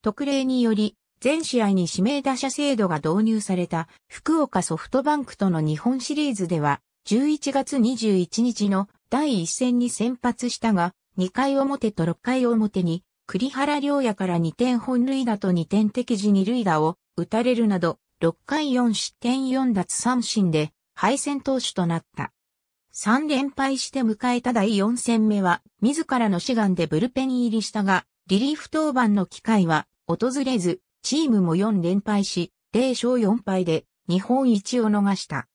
特例により、全試合に指名打者制度が導入された福岡ソフトバンクとの日本シリーズでは、11月21日の第1戦に先発したが、2回表と6回表に、栗原良也から2点本塁打と2点敵時2塁打を打たれるなど、6回4失点4奪三振で敗戦投手となった。3連敗して迎えた第4戦目は、自らの志願でブルペン入りしたが、リリーフ登板の機会は訪れず、チームも4連敗し、0勝4敗で日本一を逃した。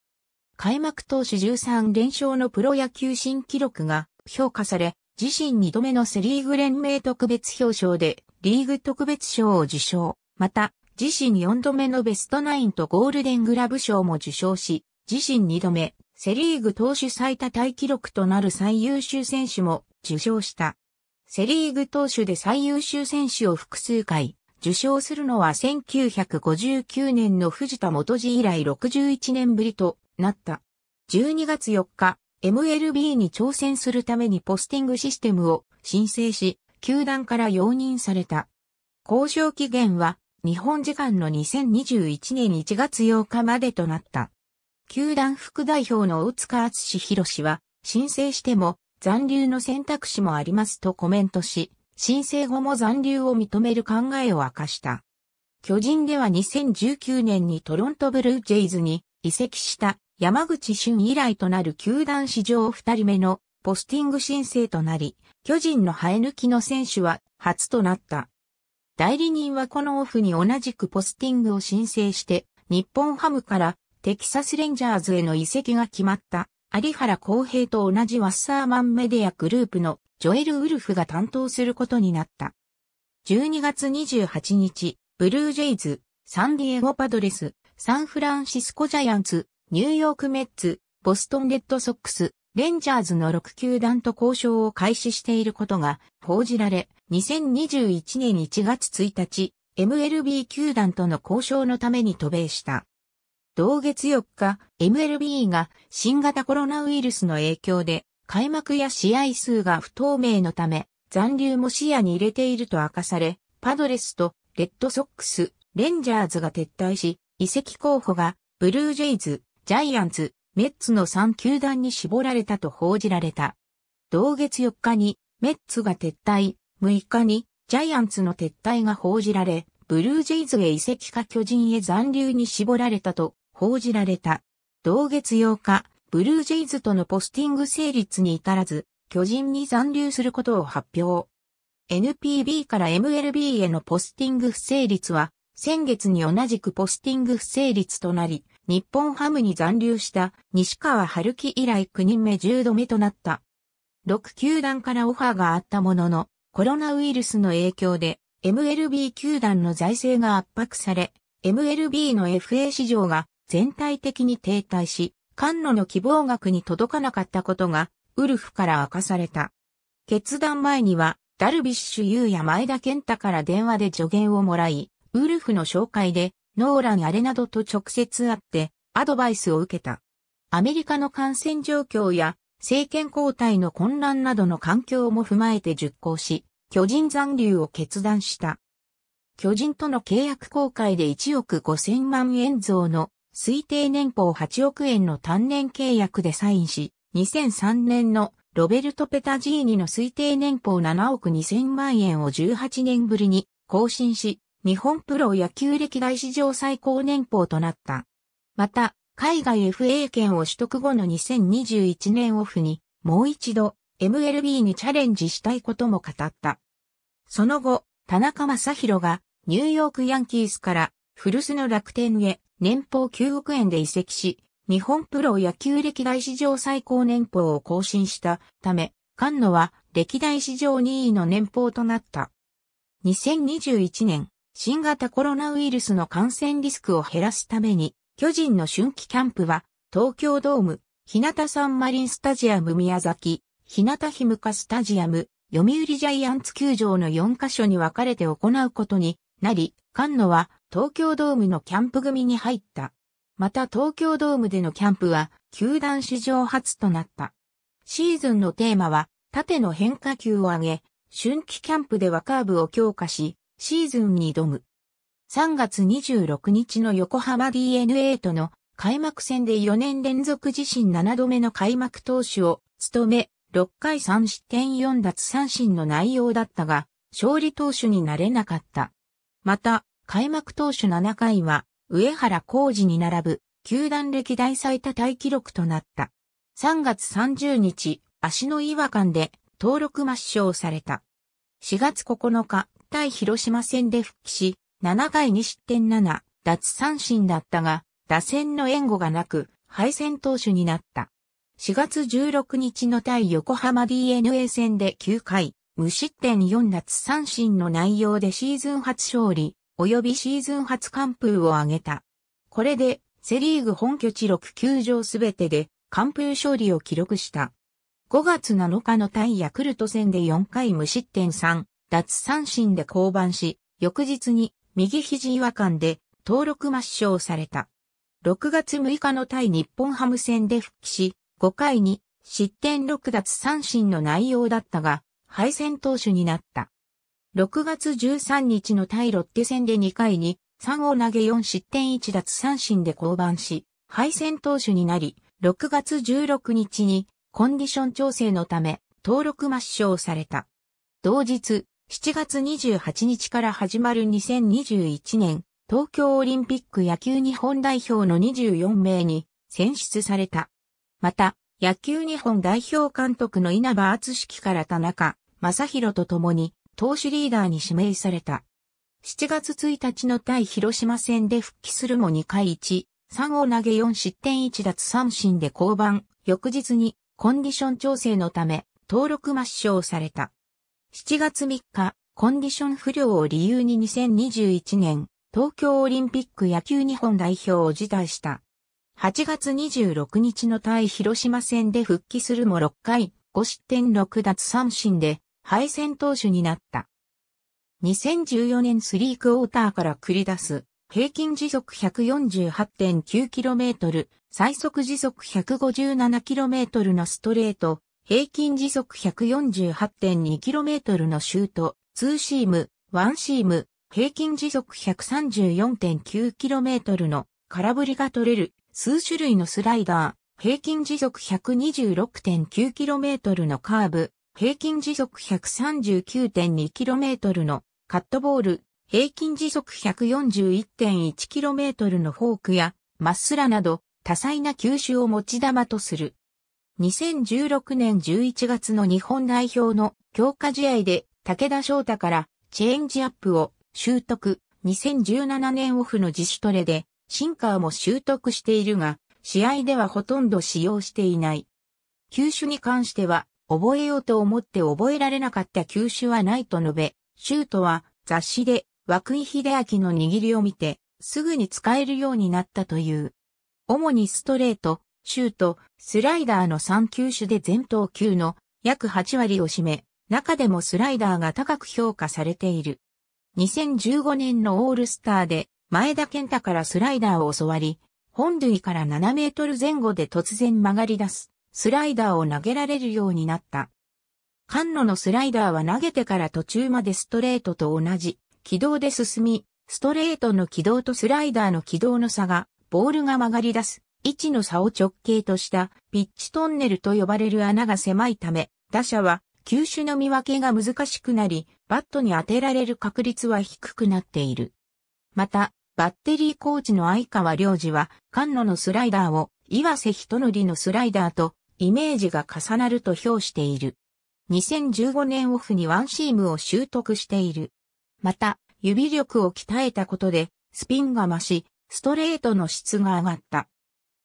開幕投手13連勝のプロ野球新記録が評価され、自身2度目のセリーグ連盟特別表彰でリーグ特別賞を受賞。また、自身4度目のベストナインとゴールデングラブ賞も受賞し、自身2度目、セリーグ投手最多タイ記録となる最優秀選手も受賞した。セリーグ投手で最優秀選手を複数回、受賞するのは1959年の藤田元次以来61年ぶりとなった。12月4日、MLB に挑戦するためにポスティングシステムを申請し、球団から容認された。交渉期限は日本時間の2021年1月8日までとなった。球団副代表の大塚厚史博士は、申請しても残留の選択肢もありますとコメントし、申請後も残留を認める考えを明かした。巨人では2019年にトロントブルージェイズに移籍した山口俊以来となる球団史上2人目のポスティング申請となり、巨人の生え抜きの選手は初となった。代理人はこのオフに同じくポスティングを申請して、日本ハムからテキサスレンジャーズへの移籍が決まった有原公平と同じワッサーマンメディアグループのジョエル・ウルフが担当することになった。12月28日、ブルージェイズ、サンディエゴパドレス、サンフランシスコジャイアンツ、ニューヨークメッツ、ボストンレッドソックス、レンジャーズの6球団と交渉を開始していることが報じられ、2021年1月1日、MLB 球団との交渉のために渡米した。同月4日、MLB が新型コロナウイルスの影響で開幕や試合数が不透明のため残留も視野に入れていると明かされ、パドレスとレッドソックス、レンジャーズが撤退し、移籍候補がブルージェイズ、ジャイアンツ、メッツの3球団に絞られたと報じられた。同月4日にメッツが撤退、6日にジャイアンツの撤退が報じられ、ブルージェイズへ移籍か巨人へ残留に絞られたと報じられた。同月8日、ブルージェイズとのポスティング成立に至らず、巨人に残留することを発表。NPB から MLB へのポスティング不成立は、先月に同じくポスティング不成立となり、日本ハムに残留した西川春樹以来9人目10度目となった。6球団からオファーがあったものの、コロナウイルスの影響で MLB 球団の財政が圧迫され、MLB の FA 市場が全体的に停滞し、官野の希望額に届かなかったことが、ウルフから明かされた。決断前には、ダルビッシュ優や前田健太から電話で助言をもらい、ウルフの紹介で、ノーラン・アレなどと直接会って、アドバイスを受けた。アメリカの感染状況や政権交代の混乱などの環境も踏まえて熟考し、巨人残留を決断した。巨人との契約公開で1億5000万円増の推定年俸8億円の単年契約でサインし、2003年のロベルト・ペタジーニの推定年俸7億2000万円を18年ぶりに更新し、日本プロ野球歴代史上最高年俸となった。また、海外 FA 権を取得後の2021年オフに、もう一度 MLB にチャレンジしたいことも語った。その後、田中正宏がニューヨークヤンキースから古巣の楽天へ年俸9億円で移籍し、日本プロ野球歴代史上最高年俸を更新したため、菅野は歴代史上2位の年俸となった。2021年、新型コロナウイルスの感染リスクを減らすために、巨人の春季キャンプは、東京ドーム、日向サンマリンスタジアム宮崎、日向ひむかスタジアム、読売ジャイアンツ球場の4カ所に分かれて行うことになり、菅野は東京ドームのキャンプ組に入った。また東京ドームでのキャンプは、球団史上初となった。シーズンのテーマは、縦の変化球を上げ、春季キャンプではカーブを強化し、シーズンに挑む。3月26日の横浜 DNA との開幕戦で4年連続自身7度目の開幕投手を務め、6回3失点4奪三振の内容だったが、勝利投手になれなかった。また、開幕投手7回は、上原浩二に並ぶ、球団歴代最多大記録となった。3月30日、足の違和感で登録抹消された。4月9日、対広島戦で復帰し、7回2失点7、奪三振だったが、打線の援護がなく、敗戦投手になった。4月16日の対横浜 DNA 戦で9回、無失点4奪三振の内容でシーズン初勝利、及びシーズン初完封を挙げた。これで、セリーグ本拠地6球場すべてで、完封勝利を記録した。5月7日の対ヤクルト戦で4回無失点3、奪三振で降板し、翌日に右肘違和感で登録抹消された。6月6日の対日本ハム戦で復帰し、5回に失点6奪三振の内容だったが、敗戦投手になった。6月13日の対ロッテ戦で2回に3を投げ4失点1奪三振で降板し、敗戦投手になり、6月16日にコンディション調整のため登録抹消された。同日、7月28日から始まる2021年東京オリンピック野球日本代表の24名に選出された。また、野球日本代表監督の稲葉厚樹から田中正宏と共に投手リーダーに指名された。7月1日の対広島戦で復帰するも2回1、3を投げ4失点1奪三振で降板、翌日にコンディション調整のため登録抹消された。7月3日、コンディション不良を理由に2021年、東京オリンピック野球日本代表を辞退した。8月26日の対広島戦で復帰するも6回、5失点6奪三振で、敗戦投手になった。2014年スリークォーターから繰り出す、平均時速 148.9km、最速時速 157km のストレート、平均時速 148.2km のシュート、2シーム、1シーム、平均時速 134.9km の空振りが取れる数種類のスライダー、平均時速 126.9km のカーブ、平均時速 139.2km のカットボール、平均時速 141.1km のフォークやマッスラなど多彩な球種を持ち玉とする。2016年11月の日本代表の強化試合で武田翔太からチェンジアップを習得。2017年オフの自主トレでシンカーも習得しているが、試合ではほとんど使用していない。球種に関しては、覚えようと思って覚えられなかった球種はないと述べ、シュートは雑誌で枠井秀明の握りを見て、すぐに使えるようになったという。主にストレート、シュート、スライダーの3球種で全投球の約8割を占め、中でもスライダーが高く評価されている。2015年のオールスターで前田健太からスライダーを教わり、本塁から7メートル前後で突然曲がり出す、スライダーを投げられるようになった。菅野のスライダーは投げてから途中までストレートと同じ軌道で進み、ストレートの軌道とスライダーの軌道の差が、ボールが曲がり出す位置の差を直径としたピッチトンネルと呼ばれる穴が狭いため、打者は球種の見分けが難しくなり、バットに当てられる確率は低くなっている。また、バッテリーコーチの相川良二は、菅野のスライダーを岩瀬人則のスライダーとイメージが重なると評している。2015年オフにワンシームを習得している。また、指力を鍛えたことで、スピンが増し、ストレートの質が上がった。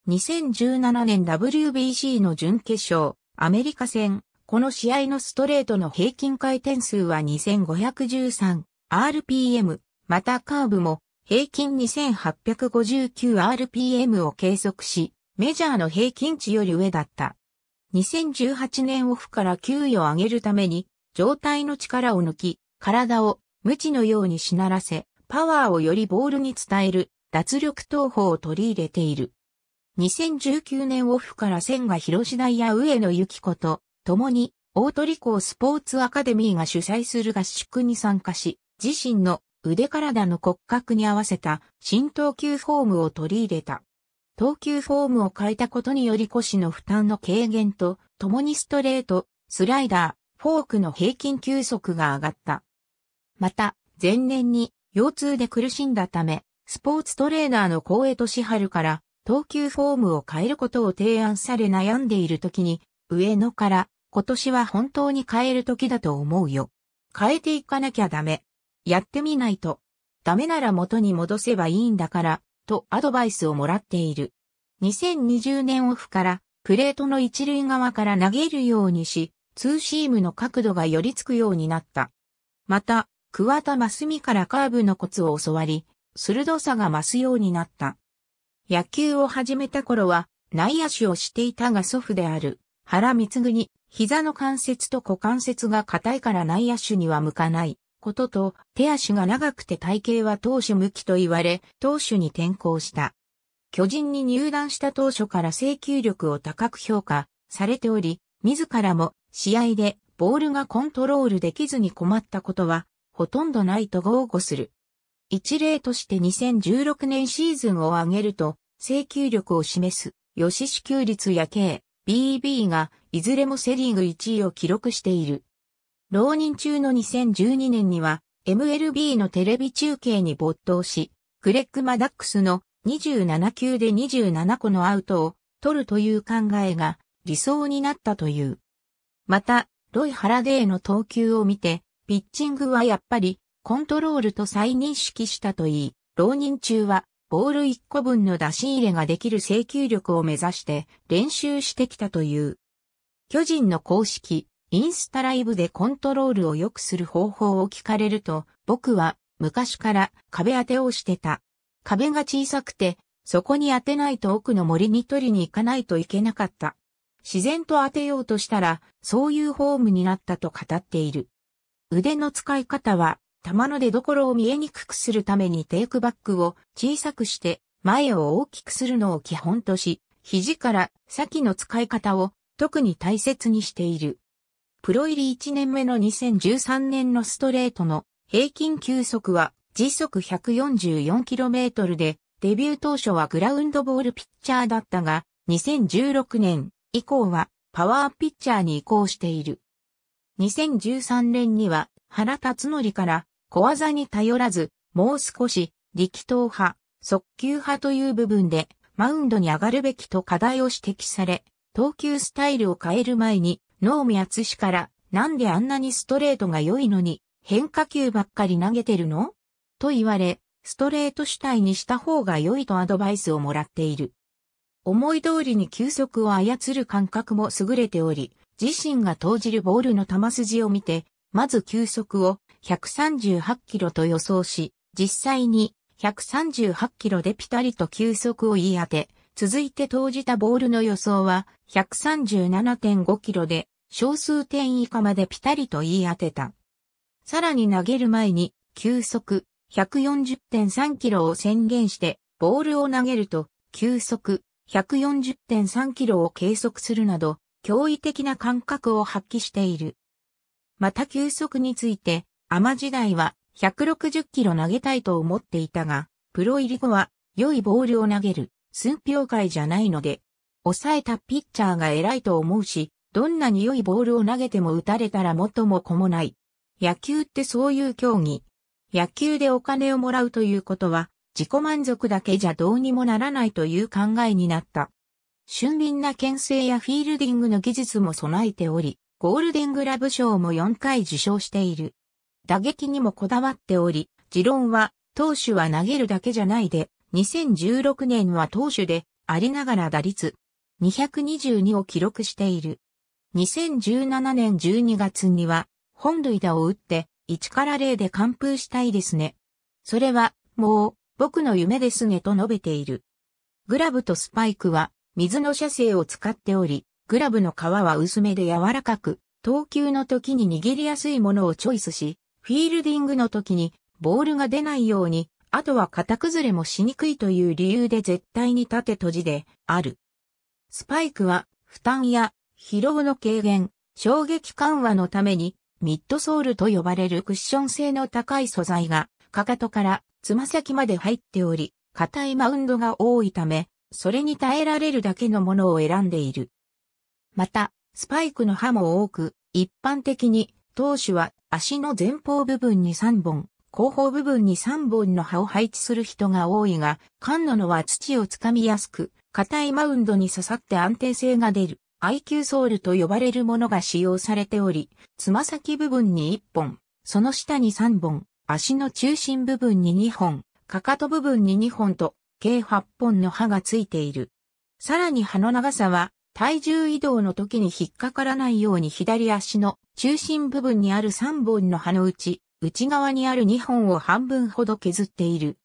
2017年 WBC の準決勝、アメリカ戦、この試合のストレートの平均回転数は 2513RPM、またカーブも平均 2859RPM を計測し、メジャーの平均値より上だった。2018年オフから給与を上げるために、状態の力を抜き、体を無知のようにしならせ、パワーをよりボールに伝える脱力投法を取り入れている。2019年オフから千賀広志大や上野由紀子と共に大鳥港スポーツアカデミーが主催する合宿に参加し、自身の腕体の骨格に合わせた新投球フォームを取り入れた。投球フォームを変えたことにより腰の負担の軽減と、共にストレート、スライダー、フォークの平均球速が上がった。また、前年に腰痛で苦しんだため、スポーツトレーナーの光栄俊春から投球フォームを変えることを提案され悩んでいる時に、上野から今年は本当に変える時だと思うよ。変えていかなきゃダメ。やってみないと。ダメなら元に戻せばいいんだから、とアドバイスをもらっている。2020年オフからプレートの一塁側から投げるようにし、ツーシームの角度が寄りつくようになった。また、桑田真澄からカーブのコツを教わり、鋭さが増すようになった。野球を始めた頃は内野手をしていたが祖父である原光に膝の関節と股関節が硬いから内野手には向かないことと手足が長くて体型は投手向きと言われ投手に転向した。巨人に入団した当初から制球力を高く評価されており、自らも試合でボールがコントロールできずに困ったことはほとんどないと豪語する。一例として2016年シーズンを挙げると、請求力を示す、吉支給率や K、BB が、いずれもセリーグ1位を記録している。浪人中の2012年には、MLB のテレビ中継に没頭し、グレッグ・マダックスの27球で27個のアウトを取るという考えが理想になったという。また、ロイ・ハラデーの投球を見て、ピッチングはやっぱりコントロールと再認識したといい、浪人中はボール1個分の出し入れができる請求力を目指して練習してきたという。巨人の公式、インスタライブでコントロールを良くする方法を聞かれると、僕は昔から壁当てをしてた。壁が小さくて、そこに当てないと奥の森に取りに行かないといけなかった。自然と当てようとしたら、そういうフォームになったと語っている。腕の使い方は、球の出所を見えにくくするためにテイクバックを小さくして前を大きくするのを基本とし、肘から先の使い方を特に大切にしている。プロ入り1年目の2013年のストレートの平均球速は時速 144km で、デビュー当初はグラウンドボールピッチャーだったが、2016年以降はパワーピッチャーに移行している。2013年には原辰則から小技に頼らず、もう少し、力投派、速球派という部分で、マウンドに上がるべきと課題を指摘され、投球スタイルを変える前に、能見厚しから、なんであんなにストレートが良いのに、変化球ばっかり投げてるのと言われ、ストレート主体にした方が良いとアドバイスをもらっている。思い通りに球速を操る感覚も優れており、自身が投じるボールの球筋を見て、まず球速を138キロと予想し、実際に138キロでピタリと球速を言い当て、続いて投じたボールの予想は137.5キロで小数点以下までピタリと言い当てた。さらに投げる前に、球速140.3キロを宣言して、ボールを投げると、球速140.3キロを計測するなど、驚異的な感覚を発揮している。また球速について、アマ時代は160キロ投げたいと思っていたが、プロ入り後は良いボールを投げる寸評会じゃないので、抑えたピッチャーが偉いと思うし、どんなに良いボールを投げても打たれたら元も子もない。野球ってそういう競技。野球でお金をもらうということは、自己満足だけじゃどうにもならないという考えになった。俊敏な牽制やフィールディングの技術も備えており、ゴールデングラブ賞も4回受賞している。打撃にもこだわっており、持論は、投手は投げるだけじゃないで、2016年は投手でありながら打率222を記録している。2017年12月には本塁打を打って1から0で完封したいですね。それはもう僕の夢ですねと述べている。グラブとスパイクは水の射精を使っており、グラブの皮は薄めで柔らかく、投球の時に握りやすいものをチョイスし、フィールディングの時にボールが出ないように、あとは型崩れもしにくいという理由で絶対に縦閉じである。スパイクは負担や疲労の軽減、衝撃緩和のためにミッドソールと呼ばれるクッション性の高い素材がかかとからつま先まで入っており、硬いマウンドが多いため、それに耐えられるだけのものを選んでいる。また、スパイクの刃も多く、一般的に当主は足の前方部分に3本、後方部分に3本の刃を配置する人が多いが、菅野のは土をつかみやすく、硬いマウンドに刺さって安定性が出る IQ ソールと呼ばれるものが使用されており、つま先部分に1本、その下に3本、足の中心部分に2本、かかと部分に2本と、計8本の刃がついている。さらに刃の長さは体重移動の時に引っかからないように左足の中心部分にある3本の刃のうち、内側にある2本を半分ほど削っている。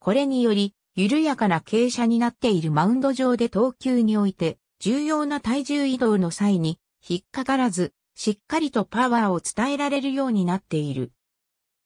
これにより、緩やかな傾斜になっているマウンド上で投球において、重要な体重移動の際に、引っかからず、しっかりとパワーを伝えられるようになっている。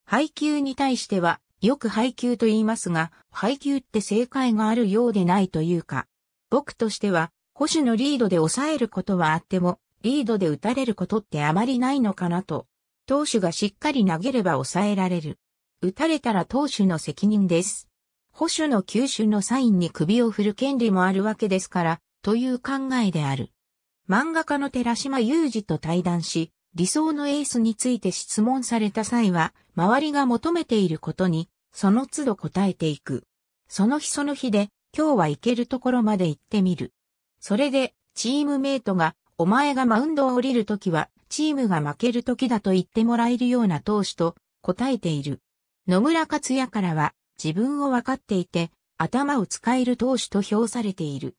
配球に対しては、よく配球と言いますが、配球って正解があるようでないというか、僕としては、保守のリードで抑えることはあっても、リードで打たれることってあまりないのかなと。投手がしっかり投げれば抑えられる。打たれたら投手の責任です。保守の吸収のサインに首を振る権利もあるわけですから、という考えである。漫画家の寺島裕二と対談し、理想のエースについて質問された際は、周りが求めていることに、その都度答えていく。その日その日で、今日は行けるところまで行ってみる。それで、チームメイトが、お前がマウンドを降りるときは、チームが負けるときだと言ってもらえるような投手と答えている。野村克也からは、自分を分かっていて、頭を使える投手と評されている。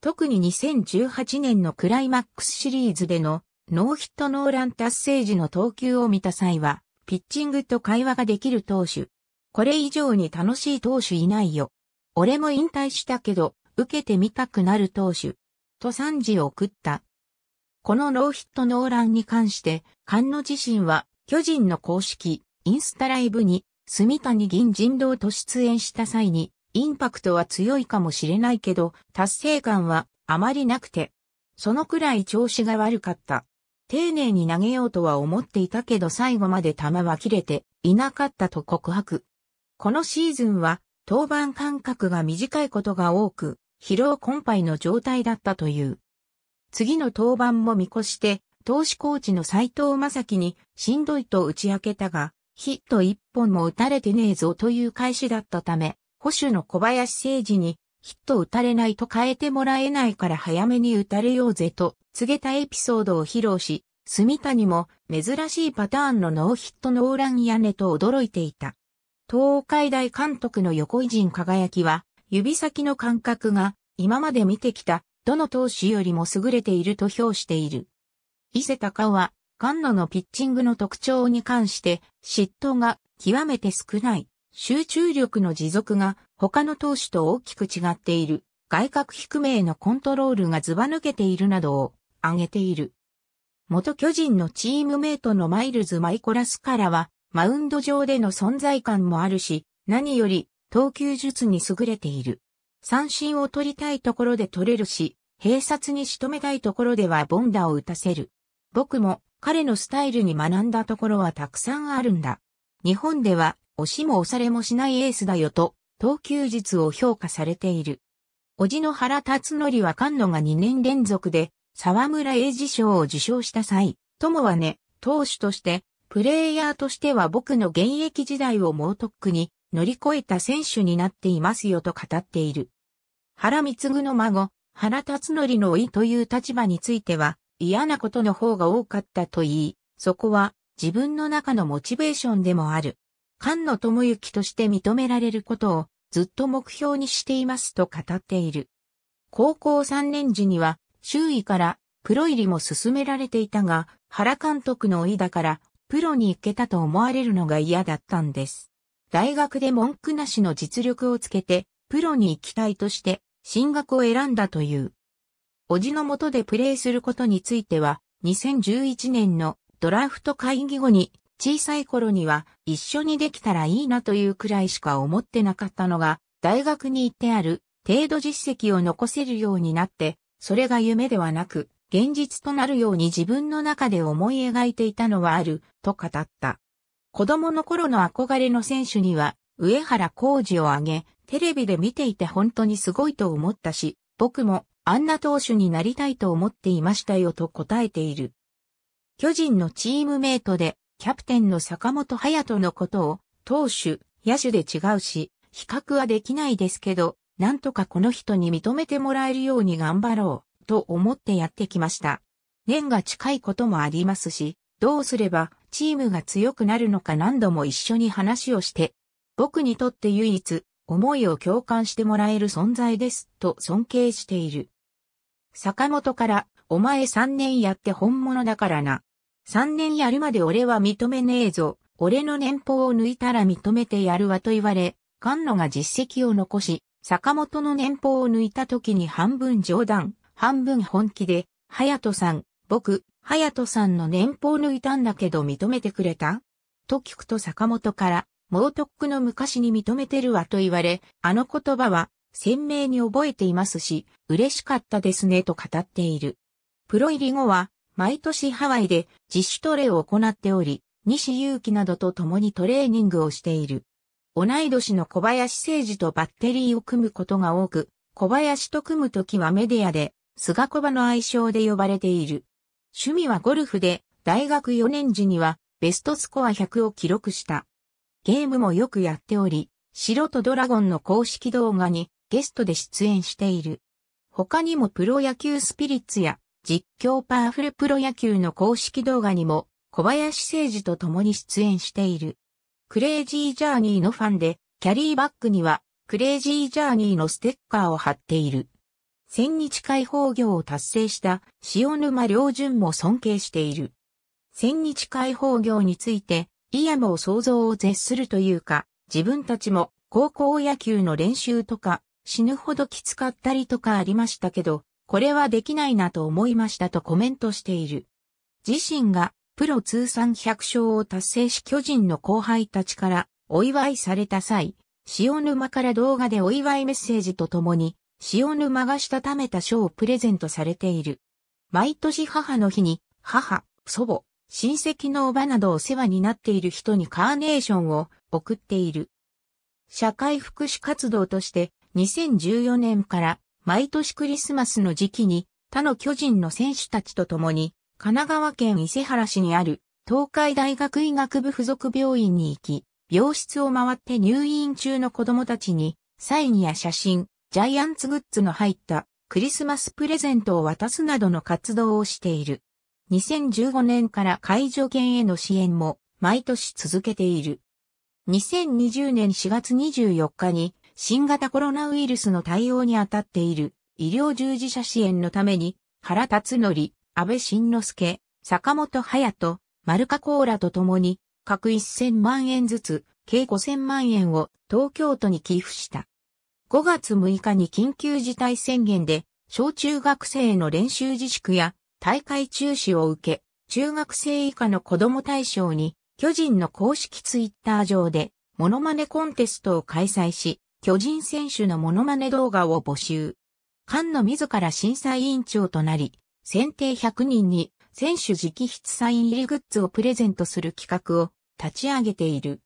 特に2018年のクライマックスシリーズでのノーヒットノーラン達成時の投球を見た際は、ピッチングと会話ができる投手。これ以上に楽しい投手いないよ。俺も引退したけど、受けてみたくなる投手、と賛辞を送った。このノーヒットノーランに関して、菅野自身は巨人の公式、インスタライブに、住谷銀人道と出演した際に、インパクトは強いかもしれないけど、達成感はあまりなくて、そのくらい調子が悪かった。丁寧に投げようとは思っていたけど最後まで球は切れていなかったと告白。このシーズンは登板間隔が短いことが多く、疲労困憊の状態だったという。次の登板も見越して、投手コーチの斎藤正樹にしんどいと打ち明けたが、ヒット一本も打たれてねえぞという返しだったため、保守の小林誠治にヒット打たれないと変えてもらえないから早めに打たれようぜと告げたエピソードを披露し、住谷も珍しいパターンのノーヒットノーラン屋根と驚いていた。東海大監督の横井陣輝きは指先の感覚が今まで見てきたどの投手よりも優れていると評している。伊勢隆は、菅野のピッチングの特徴に関して嫉妬が極めて少ない。集中力の持続が他の投手と大きく違っている。外角低めへのコントロールがずば抜けているなどを挙げている。元巨人のチームメイトのマイルズ・マイコラスからは、マウンド上での存在感もあるし、何より投球術に優れている。三振を取りたいところで取れるし、併殺に仕留めたいところではボンダを打たせる。僕も彼のスタイルに学んだところはたくさんあるんだ。日本では押しも押されもしないエースだよと、投球術を評価されている。おじの原辰則は菅野が2年連続で沢村英二賞を受賞した際、友はね、投手として、プレイヤーとしては僕の現役時代を猛特区に乗り越えた選手になっていますよと語っている。原貢の孫、原辰則の老いという立場については、嫌なことの方が多かったと言い、そこは自分の中のモチベーションでもある。菅野智之として認められることをずっと目標にしていますと語っている。高校3年時には周囲からプロ入りも勧められていたが、原監督の老いだからプロに行けたと思われるのが嫌だったんです。大学で文句なしの実力をつけて、プロに行きたいとして、進学を選んだという。おじの下でプレーすることについては、2011年のドラフト会議後に、小さい頃には一緒にできたらいいなというくらいしか思ってなかったのが、大学に行ってある程度実績を残せるようになって、それが夢ではなく、現実となるように自分の中で思い描いていたのはある、と語った。子供の頃の憧れの選手には、上原浩二を挙げ、テレビで見ていて本当にすごいと思ったし、僕もあんな投手になりたいと思っていましたよと答えている。巨人のチームメイトで、キャプテンの坂本隼人のことを、投手、野手で違うし、比較はできないですけど、なんとかこの人に認めてもらえるように頑張ろう、と思ってやってきました。年が近いこともありますし、どうすればチームが強くなるのか何度も一緒に話をして、僕にとって唯一、思いを共感してもらえる存在です、と尊敬している。坂本から、お前3年やって本物だからな。3年やるまで俺は認めねえぞ。俺の年俸を抜いたら認めてやるわと言われ、菅野が実績を残し、坂本の年俸を抜いた時に半分冗談、半分本気で、隼人さん、僕、隼人さんの年俸抜いたんだけど認めてくれたと聞くと坂本から、もうとっくの昔に認めてるわと言われ、あの言葉は鮮明に覚えていますし、嬉しかったですねと語っている。プロ入り後は、毎年ハワイで自主トレを行っており、西祐希などと共にトレーニングをしている。同い年の小林誠二とバッテリーを組むことが多く、小林と組むときはメディアで、菅小葉の愛称で呼ばれている。趣味はゴルフで、大学4年時にはベストスコア100を記録した。ゲームもよくやっており、白とドラゴンの公式動画にゲストで出演している。他にもプロ野球スピリッツや実況パワフルプロ野球の公式動画にも小林誠司と共に出演している。クレイジージャーニーのファンでキャリーバッグにはクレイジージャーニーのステッカーを貼っている。千日解放業を達成した塩沼良順も尊敬している。千日解放業について、いやも想像を絶するというか、自分たちも高校野球の練習とか、死ぬほどきつかったりとかありましたけど、これはできないなと思いましたとコメントしている。自身がプロ通算100勝を達成し巨人の後輩たちからお祝いされた際、塩沼から動画でお祝いメッセージとともに、塩沼がしたためた書をプレゼントされている。毎年母の日に、母、祖母、親戚のおばなどお世話になっている人にカーネーションを送っている。社会福祉活動として2014年から毎年クリスマスの時期に他の巨人の選手たちと共に神奈川県伊勢原市にある東海大学医学部附属病院に行き、病室を回って入院中の子供たちにサインや写真、ジャイアンツグッズの入ったクリスマスプレゼントを渡すなどの活動をしている。2015年から介助犬への支援も毎年続けている。2020年4月24日に新型コロナウイルスの対応に当たっている医療従事者支援のために原辰則、安倍晋之助、坂本隼人、丸ルコーラと共に各1000万円ずつ計5000万円を東京都に寄付した。5月6日に緊急事態宣言で、小中学生の練習自粛や大会中止を受け、中学生以下の子供対象に、巨人の公式ツイッター上で、モノマネコンテストを開催し、巨人選手のモノマネ動画を募集。菅野自ら審査委員長となり、選定100人に選手直筆サイン入りグッズをプレゼントする企画を立ち上げている。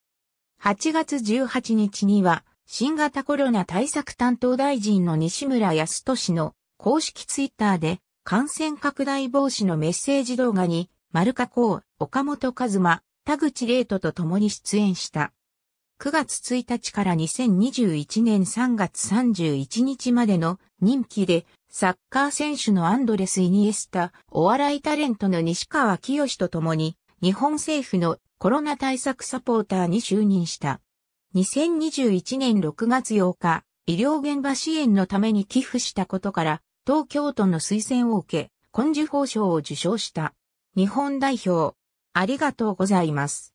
8月18日には新型コロナ対策担当大臣の西村康俊の公式ツイッターで感染拡大防止のメッセージ動画に丸加工、岡本和馬、田口玲斗と共に出演した。9月1日から2021年3月31日までの任期でサッカー選手のアンドレス・イニエスタ、お笑いタレントの西川清と共に日本政府のコロナ対策サポーターに就任した。2021年6月8日、医療現場支援のために寄付したことから、東京都の推薦を受け、根治法賞を受賞した。日本代表、ありがとうございます。